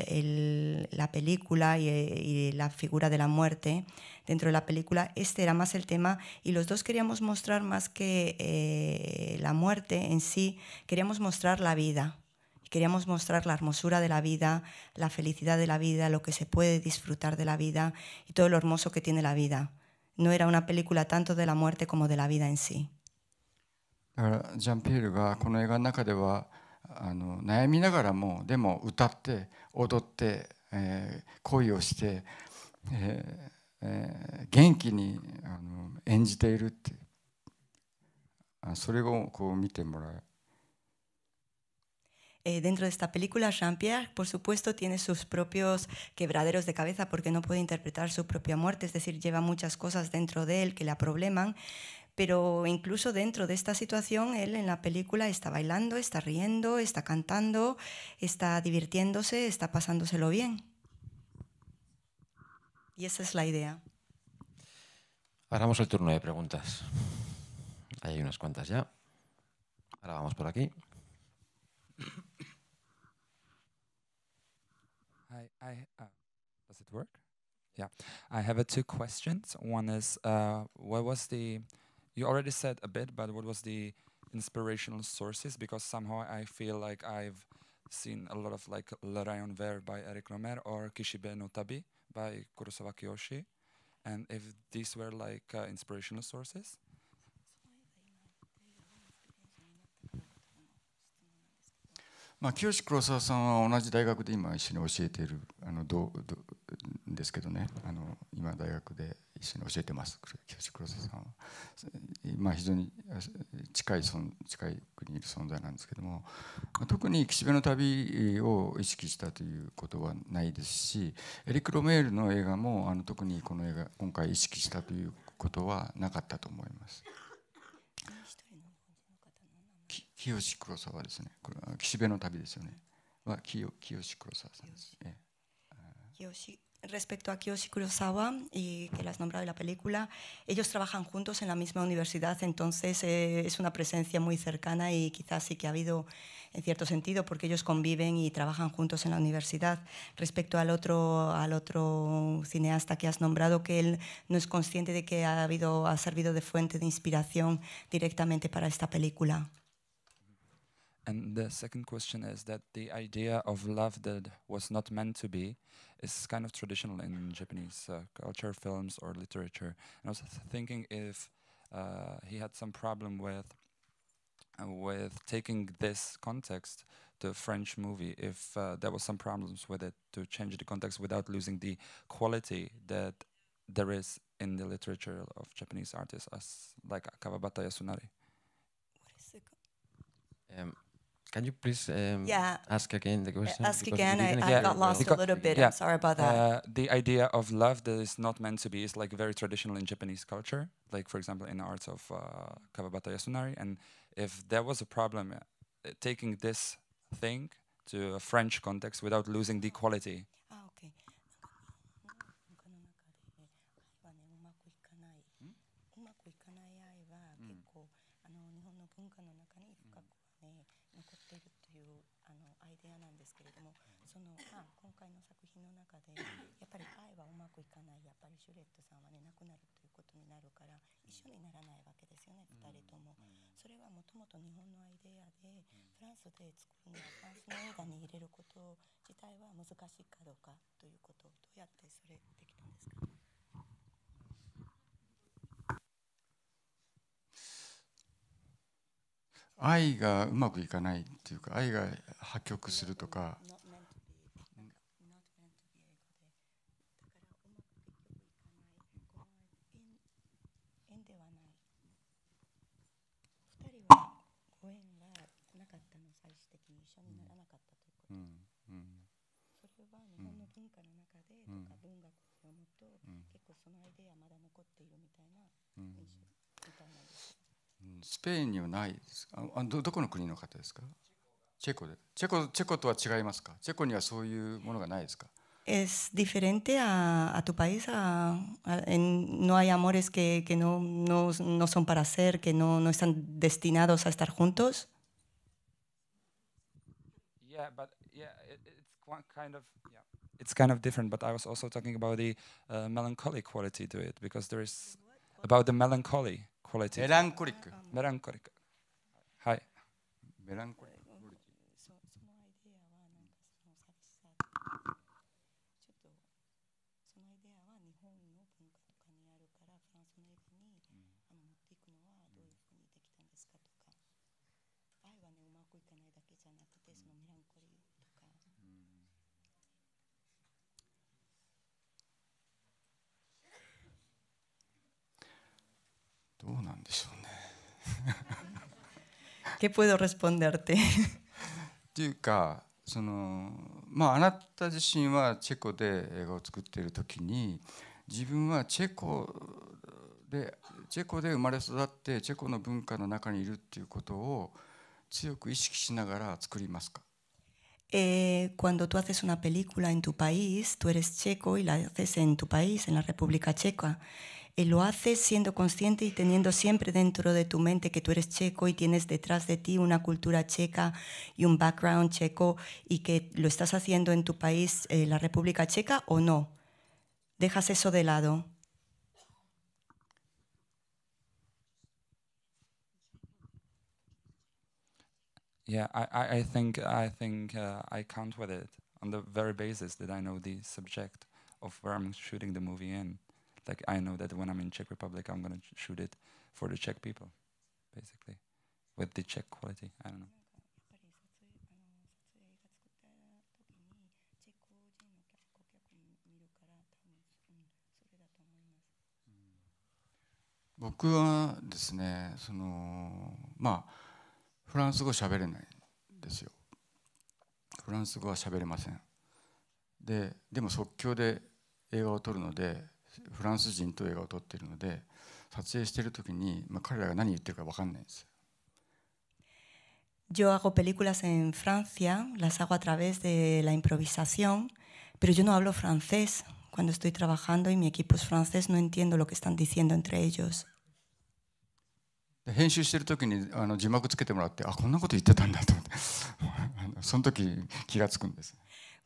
la película y, la figura de la muerte dentro de la película, este era más el tema y los dos queríamos mostrar más que eh, la muerte en sí, queríamos mostrar la vida Queríamos mostrar la hermosura de la vida, la felicidad de la vida, lo que se puede disfrutar de la vida y todo lo hermoso que tiene la vida. No era una película tanto de la muerte como de la vida en sí. Eh, dentro de esta película, Jean-Pierre, por supuesto, tiene sus propios quebraderos de cabeza porque no puede interpretar su propia muerte, es decir, lleva muchas cosas dentro de él que la probleman pero incluso dentro de esta situación, él en la película está bailando, está riendo, está cantando, está divirtiéndose, está pasándoselo bien. Y esa es la idea. Ahora vamos al turno de preguntas. hay unas cuantas ya. Ahora vamos por aquí. I I uh, does it work? Yeah, I have uh, two questions. One is, uh, what was the? You already said a bit, but what was the inspirational sources? Because somehow I feel like I've seen a lot of like Le Rayon Vert by Eric Romer or Kishibe no Tabi by Kurosawa Kiyoshi, and if these were like uh, inspirational sources. まあ、清黒沢さんは同じ大学で今一緒に教えているあのどどですけどねあの今大学で一緒に教えてます清黒沢さんは、まあ、非常に近い近い国にいる存在なんですけども特に岸辺の旅を意識したということはないですしエリック・ロメールの映画もあの特にこの映画今回意識したということはなかったと思います。respecto a Kiyoshi Kurosawa, y que las nombrado en la película, ellos trabajan juntos en la misma universidad, entonces eh, es una presencia muy cercana y quizás sí que ha habido en cierto sentido, porque ellos conviven y trabajan juntos en la universidad. Respecto al otro, al otro cineasta que has nombrado, que él no es consciente de que ha, habido, ha servido de fuente de inspiración directamente para esta película. And the second question is that the idea of love that was not meant to be is kind of traditional in Japanese uh, culture, films, or literature. And I was thinking if uh, he had some problem with uh, with taking this context to a French movie, if uh, there was some problems with it to change the context without losing the quality that there is in the literature of Japanese artists, as like Kawabata Yasunari. Um, can you please um, yeah. ask again the question? Ask because again. I, I yeah, got lost because a little bit. Yeah. I'm sorry about that. Uh, the idea of love that is not meant to be is like very traditional in Japanese culture, like for example in the arts of uh, Kawabata Yasunari. And if there was a problem, uh, taking this thing to a French context without losing the quality. くいかないやっぱりシュレットさんはね亡くなるということになるから一緒にならないわけですよね、うん、2人とも、うん、それはもともと日本のアイデアで、フランスで作るのはフランスの映画に入れること自体は難しいかどうかということをどうやってそれできたんですか愛がうまくいかないっていうか愛が破局するとかの中でとか文学を読むと、結構そのアイデアまだ残っているみたいな印象みたいなんです、スペインにはないですあどどこの国の方ですかチェコでチェコチェコとは違いますかチェコにはそういうものがないですか es diferente a, a tu país, a, a, en, no hay amores que, que no, no, no, son para ser, que no, no están destinados a estar juntos. Yeah, but yeah, it, it's kind of yeah. it's kind of different, but I was also talking about the uh, melancholy quality to it because there is about the melancholy quality. Melancholic. Melancholic. Hi. Melancholic. ¿Qué puedo responderte? っていうかそのまああなた自身はチェコで映画を作っている時に自分はチェコでチェコで生まれ育ってチェコの文化の中にいるっていうことを強く意識しながら作りますか Eh, cuando tú haces una película en tu país, tú eres checo y la haces en tu país, en la República Checa. lo haces siendo consciente y teniendo siempre dentro de tu mente que tú eres checo y tienes detrás de ti una cultura checa y un background checo y que lo estás haciendo en tu país, eh, la República Checa, o no. Dejas eso de lado. Yeah, I, I think I think uh, I count with it on the very basis that I know the subject of where shooting the like I know that when I'm in Czech Republic, I'm gonna shoot it for the Czech people, basically, with the Czech quality. I don't know. 僕はですねそのまあフランス語喋れないんですよフランス語は喋れませんででも即興で映画を撮るのでフランス人と映画を撮っているので撮影している時に、まあ、彼らが何言ってるか分かんないんです。Yo hago películas en Francia, las hago a través de la improvisación, pero yo no hablo francés cuando estoy trabajando y mi equipo es francés, no entiendo lo que están diciendo entre ellos. 編集してる時にあの字幕つけてもらってあこんなこと言ってたんだと思ってその時気がつくんです。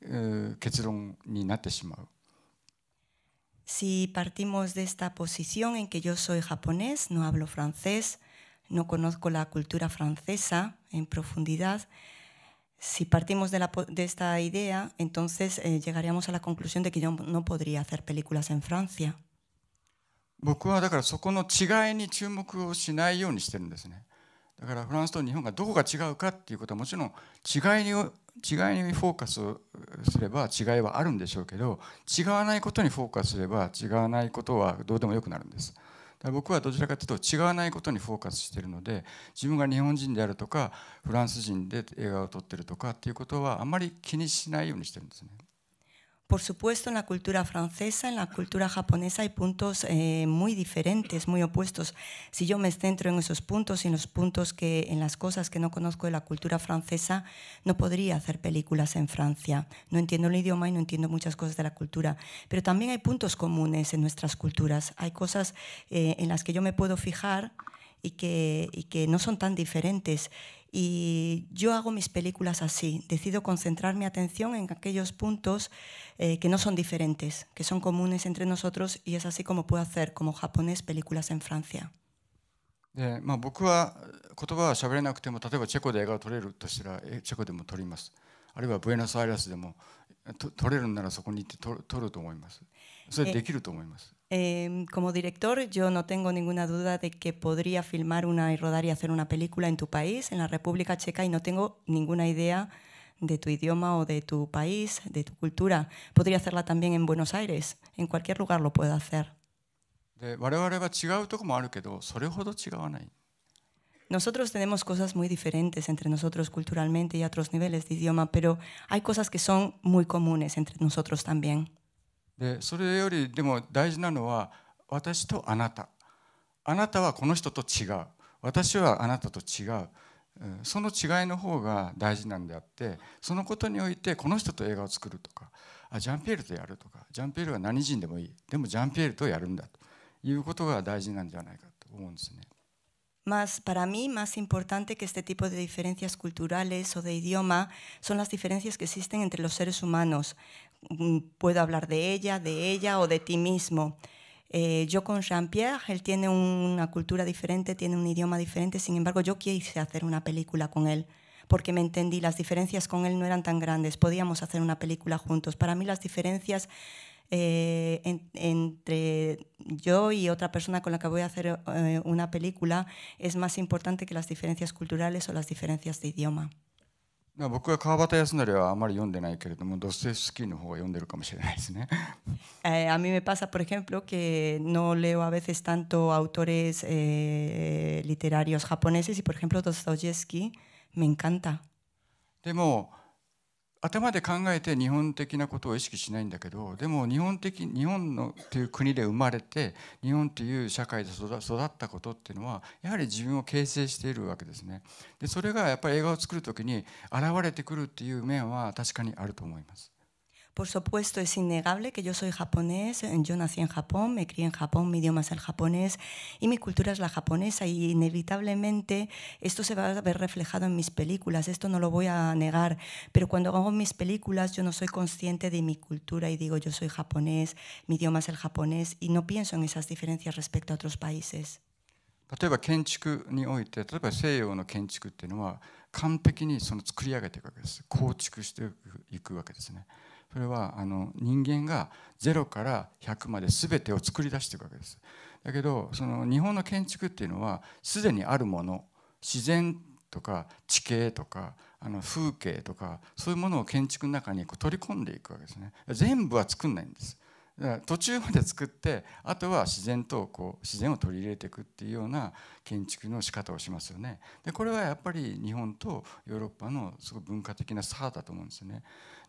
Eh, si partimos de esta posición en que yo soy japonés, no hablo francés, no conozco la cultura francesa en profundidad, si partimos de, esta idea, entonces eh, llegaríamos a la conclusión de que yo no podría hacer películas en Francia. だからフランスと日本がどこが違うかっていうことはもちろん違いに違いにフォーカスすれば違いはあるんでしょうけど違わないことにフォーカスすれば違わないことはどうでもよくなるんです。僕はどちらかというと違わないことにフォーカスしているので自分が日本人であるとかフランス人で映画を撮ってるとかっていうことはあんまり気にしないようにしてるんですね。por supuesto, en la cultura francesa, en la cultura japonesa hay puntos eh, muy diferentes, muy opuestos. Si yo me centro en esos puntos y en los puntos que, en las cosas que no conozco de la cultura francesa, no podría hacer películas en Francia. No entiendo el idioma y no entiendo muchas cosas de la cultura. Pero también hay puntos comunes en nuestras culturas. Hay cosas eh, en las que yo me puedo fijar y que no son tan diferentes. Y yo hago mis películas así, decido concentrar mi atención en aquellos puntos eh, que no son diferentes, que son comunes entre nosotros y es así como puedo hacer como japonés películas en Francia. でまあ、僕は言葉は喋れなくても例えばチェコで映画を撮れるとしたらチェコでも撮りますあるいはブエノスアイレスでも撮れるんならそこに行って撮ると思いますそれできると思います。え Em, como director, yo no tengo ninguna duda de que podría filmar una y rodar y hacer una película en tu país, en la República Checa, y no tengo ninguna idea de tu idioma o de tu país, de tu cultura. Podría hacerla también en Buenos Aires, en cualquier lugar lo puedo hacer. Nosotros tenemos cosas muy diferentes entre nosotros culturalmente y a otros niveles de idioma, pero hay cosas que son muy comunes entre nosotros también. でそれよりでも大事なのは私とあなたあなたはこの人と違う私はあなたと違うその違いの方が大事なんであってそのことにおいてこの人と映画を作るとかあジャンピエールとやるとかジャンピエールは何人でもいいでもジャンピエールとやるんだということが大事なんじゃないかと思うんですね。Más, para mí, más importante que este tipo de diferencias culturales o de idioma son las diferencias que existen entre los seres humanos. puedo hablar de ella, de ella o de ti mismo. Eh, yo con Jean-Pierre, él tiene una cultura diferente, tiene un idioma diferente, sin embargo yo quise hacer una película con él porque me entendí, las diferencias con él no eran tan grandes, podíamos hacer una película juntos. Para mí las diferencias eh, entre yo y otra persona con la que voy a hacer eh, una película es más importante que las diferencias culturales o las diferencias de idioma. 僕は川端康成はあまり読んでないけれども、ドステフスキーの方が読んでるかもしれないですね。Eh, a mí me pasa, por ejemplo, que no leo a veces tanto autores eh, literarios japoneses y, por ejemplo, Dostoyevsky me encanta. でも、頭で考えて日本的なことを意識しないんだけどでも日本的日本のという国で生まれて日本という社会で育ったことっていうのはやはり自分を形成しているわけですねでそれがやっぱり映画を作る時に現れてくるっていう面は確かにあると思います Por supuesto, es innegable que yo soy japonés, yo nací en Japón, me crié en Japón, mi idioma es el japonés y mi cultura es la japonesa y inevitablemente esto se va a ver reflejado en mis películas, esto no lo voy a negar, pero cuando hago mis películas yo no soy consciente de mi cultura y digo yo soy japonés, mi idioma es el japonés y no pienso en esas diferencias respecto a otros países. 例えば建築において例えば西洋の建築っていうのは完璧にその作り上げていくわけです構築していくわけですね。それはあの人間が0から100まで全てを作り出していくわけです。だけどその日本の建築っていうのはすでにあるもの自然とか地形とかあの風景とかそういうものを建築の中にこう取り込んでいくわけですね。全部は作んないんです。途中まで作ってあとは自然とこう自然を取り入れていくっていうような建築の仕方をしますよね。でこれはやっぱり日本とヨーロッパのすごい文化的な差だと思うんですよね。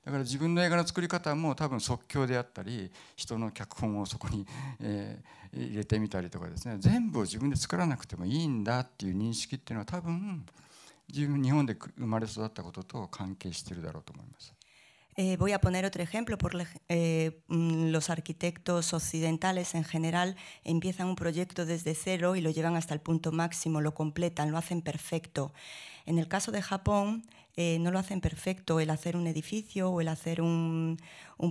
だから自分の映画の作り方も多分即興であったり人の脚本をそこに、えー、入れてみたりとかですね全部を自分で作らなくてもいいんだっていう認識っていうのは多分自分日本で生まれ育ったことと関係してるだろうと思います。Eh, voy a poner otro ejemplo. Por, eh, los arquitectos occidentales en general empiezan un proyecto desde cero y lo llevan hasta el punto máximo, lo completan, lo hacen perfecto. En el caso de Japón, Eh, no lo hacen perfecto. El hacer un edificio o el hacer un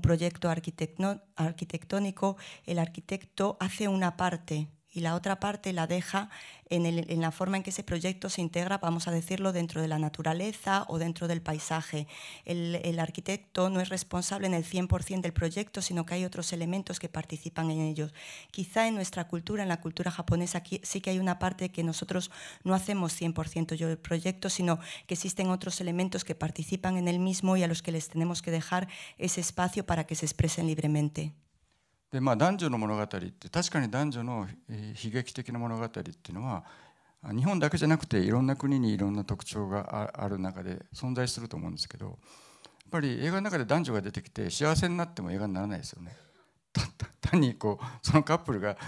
proyecto arquitectónico, el arquitecto hace una parte y la otra parte la deja en, la forma en que ese proyecto se integra, vamos a decirlo, dentro de la naturaleza o dentro del paisaje. El, arquitecto no es responsable en el 100% del proyecto, sino que hay otros elementos que participan en ellos. Quizá en nuestra cultura, en la cultura japonesa, sí que hay una parte que nosotros no hacemos 100% yo del proyecto, sino que existen otros elementos que participan en el mismo y a los que les tenemos que dejar ese espacio para que se expresen libremente. でまあ、男女の物語って確かに男女の悲劇的な物語っていうのは日本だけじゃなくていろんな国にいろんな特徴がある中で存在すると思うんですけどやっぱり映画の中で男女が出てきて幸せになっても映画にならないですよね。単にこうそのカップルが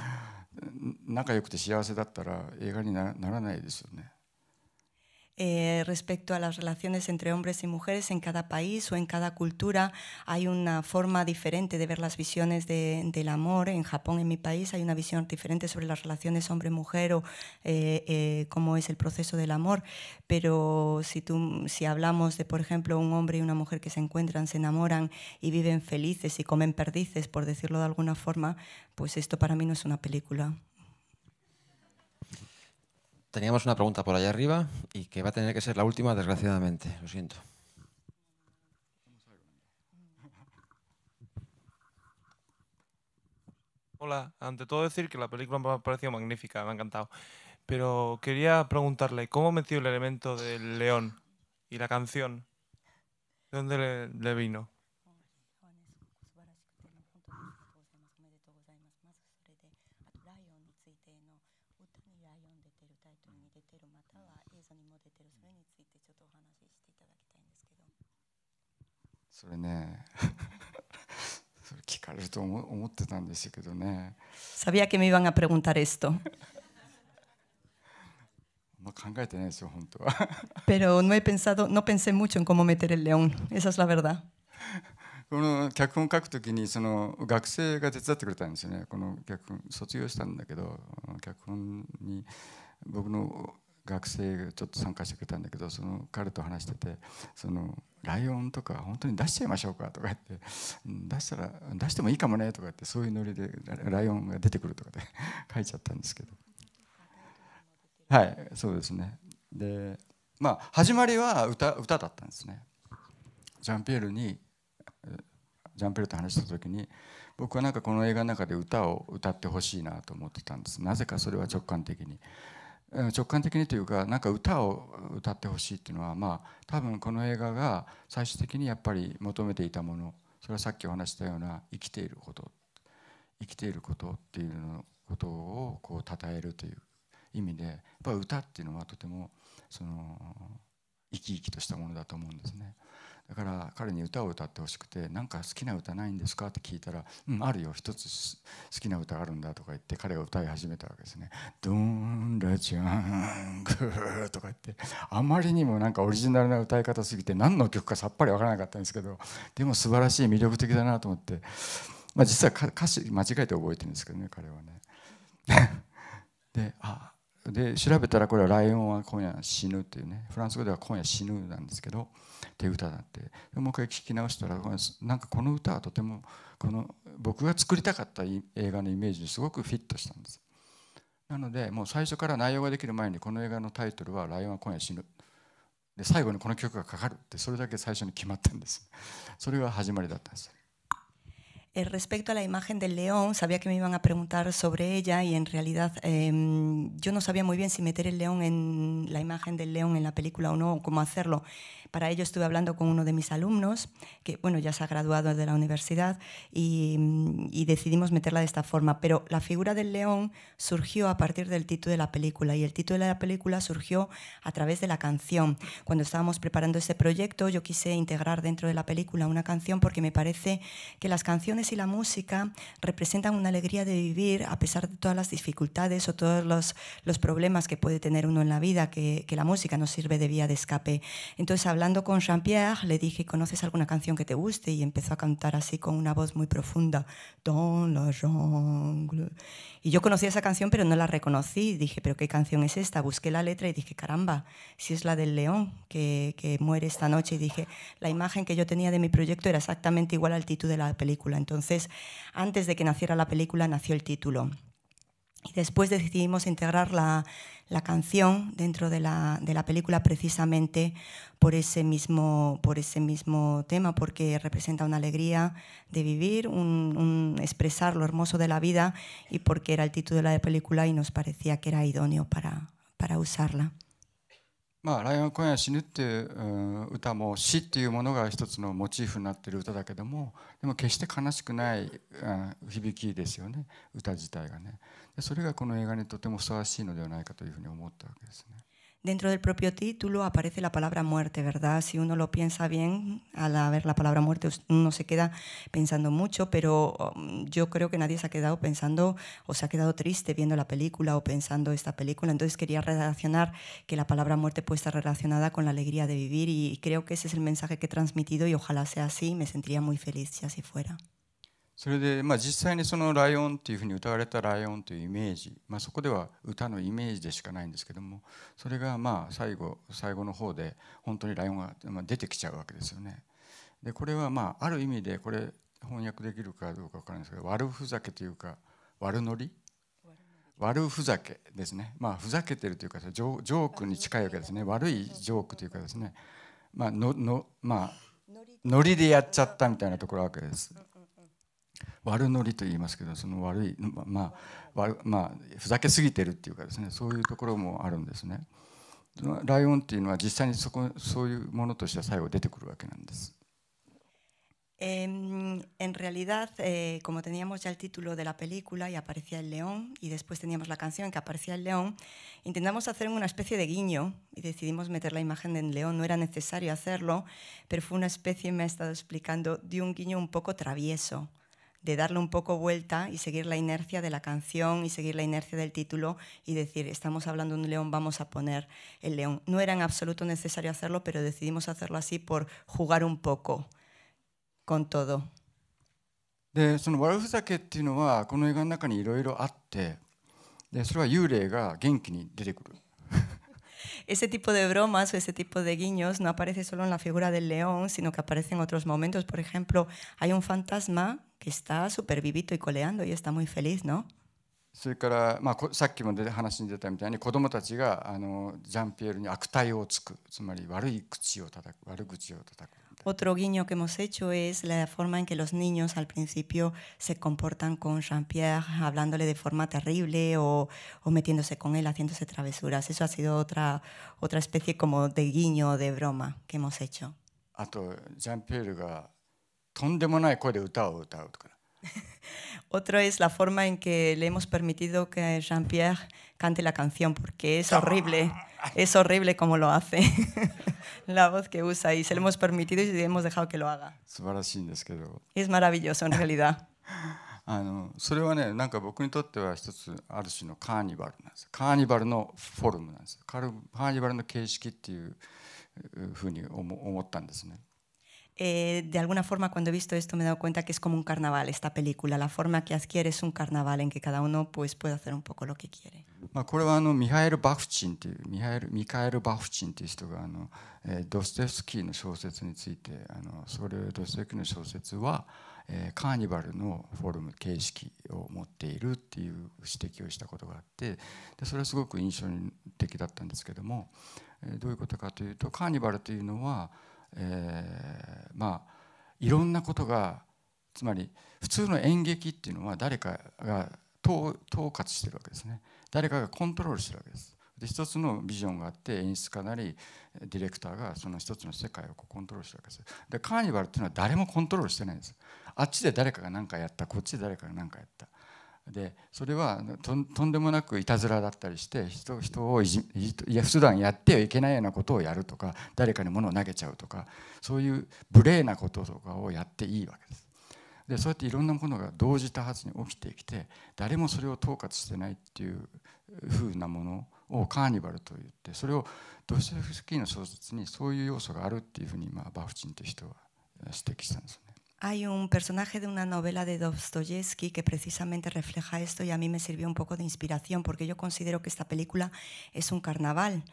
仲良くて幸せだったら映画にならないですよね。Eh, respecto a las relaciones entre hombres y mujeres en cada país o en cada cultura. Hay una forma diferente de ver las visiones del amor. En Japón, en mi país, hay una visión diferente sobre las relaciones hombre-mujer o eh, eh, cómo es el proceso del amor. Pero si, tú, si hablamos de, por ejemplo, un hombre y una mujer que se encuentran, se enamoran y viven felices y comen perdices, por decirlo de alguna forma, pues esto para mí no es una película, Teníamos una pregunta por allá arriba y que va a tener que ser la última, desgraciadamente. Lo siento. Hola, ante todo decir que la película me ha parecido magnífica, me ha encantado. Pero quería preguntarle, ¿cómo metió el elemento del león y la canción? ¿De dónde le, le vino? それねそれ聞かれると思思ってたんですけどね Sabía que me iban a preguntar esto. まあ考えてないですよ本当は Pero no he pensado, no pensé mucho en cómo meter el león. Esa es la verdad. この脚本書くときにその学生が手伝ってくれたんですよねこの脚本卒業したんだけど脚本に僕の学生がちょっと参加してくれたんだけどその彼と話しててそのライオンとか本当に出しちゃいましょうかとか言って出したら出してもいいかもねとかってそういうノリでライオンが出てくるとかで 書いちゃったんですけどはいそうですねでまあ始まりは歌歌だったんですねジャンピエールにジャンピエールと話した時に僕はなんかこの映画の中で歌を歌ってほしいなと思ってたんですなぜかそれは直感的に。直感的にというかなんか歌を歌ってほしいっていうのはまあ多分この映画が最終的にやっぱり求めていたものそれはさっきお話したような生きていること生きていることっていうのことをこう称えるという意味でやっぱ歌っていうのはとてもその生き生きとしたものだと思うんですね。だから彼に歌を歌ってほしくて「なんか好きな歌ないんですか?」って聞いたら「うんあるよ一つ好きな歌があるんだ」とか言って彼が歌い始めたわけですね「ドンラジャング」とか言ってあまりにもなんかオリジナルな歌い方すぎて何の曲かさっぱりわからなかったんですけどでも素晴らしい魅力的だなと思って、まあ、実は歌詞間違えて覚えてるんですけどね彼はね。であで調べたらこれは「ライオンは今夜死ぬ」っていうねフランス語では「今夜死ぬ」なんですけどっていう歌だってもう一回聴き直したらなんかこの歌はとてもこの僕が作りたかった映画のイメージにすごくフィットしたんですなのでもう最初から内容ができる前にこの映画のタイトルは「ライオンは今夜死ぬ」で最後にこの曲がかかるってそれだけ最初に決まったんですそれが始まりだったんです Eh, respecto a la imagen del león, sabía que me iban a preguntar sobre ella y en realidad em, yo no sabía muy bien si meter el león en la imagen del león en la película o no, o cómo hacerlo. Para ello estuve hablando con uno de mis alumnos, que bueno, ya se ha graduado de la universidad, y, mm, y decidimos meterla de esta forma. Pero la figura del león surgió a partir del título de la película y el título de la película surgió a través de la canción. Cuando estábamos preparando este proyecto, yo quise integrar dentro de la película una canción porque me parece que las canciones y la música representan una alegría de vivir a pesar de todas las dificultades o todos los, los problemas que puede tener uno en la vida, que, que, la música nos sirve de vía de escape. Entonces, hablando con Jean-Pierre, le dije, ¿conoces alguna canción que te guste? Y empezó a cantar así con una voz muy profunda, Don Y yo conocía esa canción, pero no la reconocí. Dije, ¿pero qué canción es esta? Busqué la letra y dije, caramba, si es la del león que, que muere esta noche. Y dije, la imagen que yo tenía de mi proyecto era exactamente igual al título de la película. Entonces, antes de que naciera la película, nació el título. Y después decidimos integrar la, canción dentro de la, película precisamente por ese, mismo, tema, porque representa una alegría de vivir, un, expresar lo hermoso de la vida y porque era el título de la película y nos parecía que era idóneo para usarla. まあ、ライオン今夜死ぬっていう歌も死っていうものが一つのモチーフになってる歌だけどもでも決して悲しくない響きですよね歌自体がねそれがこの映画にとてもふさわしいのではないかというふうに思ったわけですね。Dentro del propio título aparece la palabra muerte, ¿verdad? Si uno lo piensa bien, al ver la palabra muerte uno se queda pensando mucho, pero mm, yo creo que nadie se ha quedado pensando o se ha quedado triste viendo la película o pensando esta película. Entonces quería relacionar que la palabra muerte puede estar relacionada con la alegría de vivir y creo que ese es el mensaje que he transmitido y ojalá sea así, me sentiría muy feliz si así fuera. それで、まあ、実際にその「ライオン」っていうふうに歌われた「ライオン」というイメージ、まあ、そこでは歌のイメージでしかないんですけどもそれがまあ最後最後の方で本当にライオンが出てきちゃうわけですよね。でこれはまあある意味でこれ翻訳できるかどうか分からないですけど悪ふざけというか悪ノリ悪ふざけですね、まあ、ふざけてるというかジョークに近いわけですね悪いジョークというかですね、まあののまあ、ノリでやっちゃったみたいなところわけです。悪ノリと言いますけどその悪い、まあまあ、ふざけすぎてるっていうかですねそういうところもあるんですね。ライオンっていうのは実際にそこそういうものとして最後出てくるわけなんです。Eh, en realidad, eh, como teníamos ya el título de la película y aparecía el león, y después teníamos la canción que aparecía el león, intentamos hacer una especie de guiño y decidimos meter la imagen del león. No era necesario hacerlo, pero fue una especie, me ha estado explicando, de un guiño un poco travieso. de darle un poco vuelta y seguir la inercia de la canción y seguir la inercia del título y decir, estamos hablando de un león, vamos a poner el león. No era en absoluto necesario hacerlo, pero decidimos hacerlo así por jugar un poco con todo. Ese tipo de bromas o ese tipo de guiños no aparece solo en la figura del león, sino que aparece en otros momentos. Por ejemplo, hay un fantasma que está súper vivito y coleando y está muy feliz, ¿no? otro guiño que hemos hecho es la forma en que los niños al principio se comportan con Jean-Pierre, hablándole de forma terrible o, o metiéndose con él, haciéndose travesuras. Eso ha sido otra, otra especie como de guiño, de broma que hemos hecho. Pierre とんでもない声で歌を歌うとか。Otro es la forma en que le hemos permitido que Jean-Pierre cante la canción, porque es horrible, es horrible como lo hace, la voz que usa, y se lo hemos permitido y hemos dejado que lo haga. Es maravilloso en realidad. あのそれはねなんか僕にとっては一つある種のカーニバルなんですカーニバルのフォルムなんですカーニバルの形式っていうふうに思ったんですね。eh, de alguna forma cuando he visto esto me he dado cuenta que es como un carnaval esta película. La forma que adquiere es un carnaval en que cada uno pues, puede hacer un poco lo que quiere. まあ、これはあのミハエル・バフチンというミハエルミカエル・バフチンという人があの、えー、ドステフスキーの小説についてあのそれドステフスキーの小説は、えー、カーニバルのフォルム形式を持っているっていう指摘をしたことがあってでそれはすごく印象的だったんですけども、えー、どういうことかというとカーニバルというのは、えーえー、まあいろんなことがつまり普通の演劇っていうのは誰かが統括してるわけですね誰かがコントロールしてるわけですで一つのビジョンがあって演出家なりディレクターがその一つの世界をコントロールしてるわけですでカーニバルっていうのは誰もコントロールしてないんですあっちで誰かが何かやったこっちで誰かが何かやったでそれはとんでもなくいたずらだったりして人人をいじいや普段やってはいけないようなことをやるとか誰かに物を投げちゃうとかそういう無礼なこととかをやっていいわけです。でそうやっていろんなものが同時多発に起きてきて誰もそれを統括してないっていうふうなものをカーニバルと言ってそれをドスェフスキーの小説にそういう要素があるっていうふうに、まあ、バフチンという人は指摘したんですね。Hay un personaje de una novela de Dostoyevsky que precisamente refleja esto y a mí me sirvió un poco de inspiración porque yo considero que esta película es un carnaval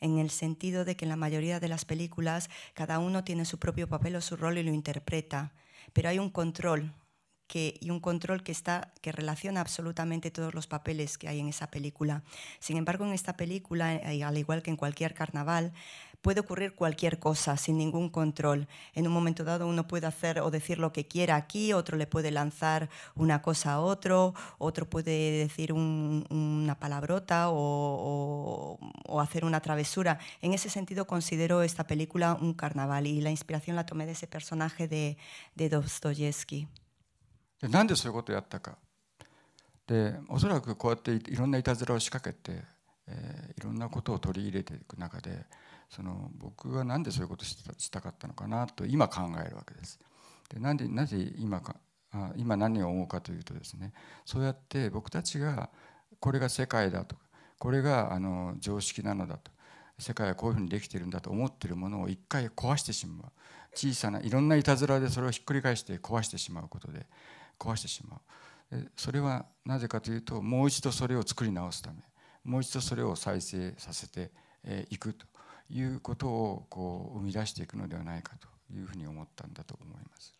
en el sentido de que en la mayoría de las películas cada uno tiene su propio papel o su rol y lo interpreta, pero hay un control y un control que, relaciona absolutamente todos los papeles que hay en esa película. Sin embargo, en esta película, eh, al igual que en cualquier carnaval, puede ocurrir cualquier cosa sin ningún control. En un momento dado uno puede hacer o decir lo que quiera aquí, otro le puede lanzar una cosa a otro, otro puede decir una palabrota o, hacer una travesura. En ese sentido considero esta película un carnaval y la inspiración la tomé de ese personaje de, de Dostoyevsky. でなんでそういうことをやったかでおそらくこうやっていろんないたずらを仕掛けて、えー、いろんなことを取り入れていく中でその僕は何でそういうことをしたかったのかなと今考えるわけです。でなんでなぜ今かあ今何を思うかというとですねそうやって僕たちがこれが世界だとかこれがあの常識なのだと世界はこういうふうにできてるんだと思ってるものを一回壊してしまう小さないろんないたずらでそれをひっくり返して壊してしまうことで壊してしまうそれはなぜかというともう一度それを作り直すためもう一度それを再生させていくということをこう生み出していくのではないかというふうに思ったんだと思います。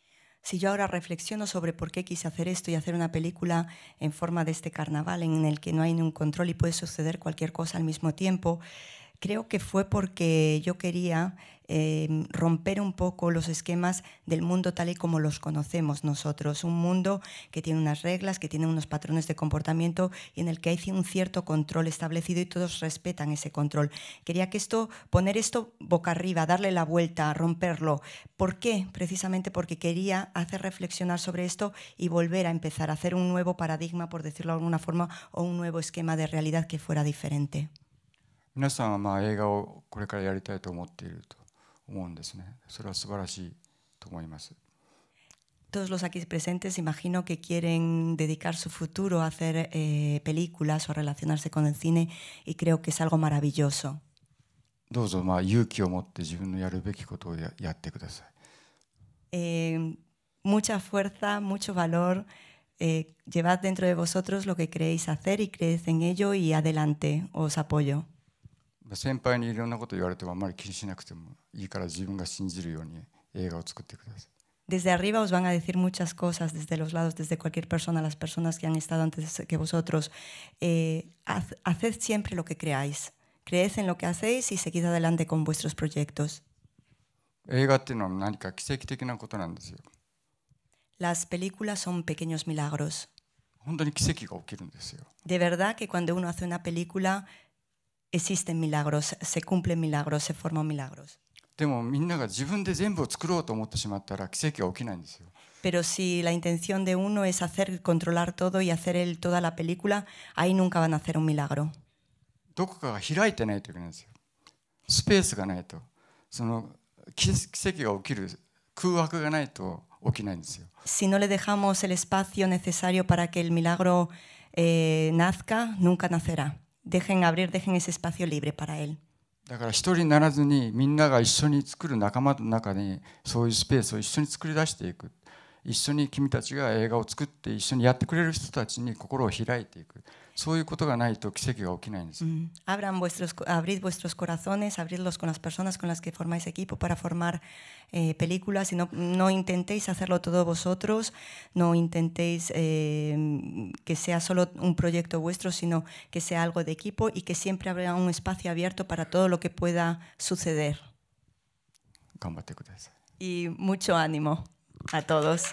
Si yo ahora reflexiono sobre por qué quise hacer esto y hacer una película en forma de este carnaval en el que no hay ningún control y puede suceder cualquier cosa al mismo tiempo, creo que fue porque yo quería em, romper un poco los esquemas del mundo tal y como los conocemos nosotros. Un mundo que tiene unas reglas, que tiene unos patrones de comportamiento y en el que hay un cierto control establecido y todos respetan ese control. Quería que esto, poner esto boca arriba, darle la vuelta, romperlo. ¿Por qué? Precisamente porque quería hacer reflexionar sobre esto y volver a empezar a hacer un nuevo paradigma, por decirlo de alguna forma, o un nuevo esquema de realidad que fuera diferente. 皆さんはまあ映画をこれからやりたいと思っていると思うんですね。それは素晴らしいと思います。Todos los aquí presentes imagino que quieren dedicar su futuro a hacer eh, películas o a relacionarse con el cine y creo que es algo maravilloso. どうぞまあ勇気を持って自分のやるべきことをややってください。Eh, mucha fuerza, mucho valor. Eh, llevad dentro de vosotros lo que queréis hacer y creed en ello y adelante, os apoyo. Desde arriba os van a decir muchas cosas, desde los lados, desde cualquier persona, las personas que han estado antes que vosotros. Eh, haced siempre lo que creáis. Creed en lo que hacéis y seguid adelante con vuestros proyectos. Las películas son pequeños milagros. De verdad que cuando uno hace una película existen milagros, se cumplen milagros, se forman milagros. Pero si la intención de uno es hacer, controlar todo y hacer él toda la película, ahí nunca van a hacer un milagro. si no le dejamos el espacio necesario para que el milagro eh, nazca, nunca nacerá. dejen abrir, dejen ese espacio libre para él. だから一人にならずにみんなが一緒に作る仲間の中にそういうスペースを一緒に作り出していく一緒に君たちが映画を作って一緒にやってくれる人たちに心を開いていく Abran vuestros, abrid vuestros corazones, abridlos con las personas con las que formáis equipo para formar eh, películas y no, no intentéis hacerlo todo vosotros, no intentéis em, que sea solo un proyecto vuestro, sino que sea algo de equipo y que siempre habrá un espacio abierto para todo lo que pueda suceder. Y mucho ánimo a todos.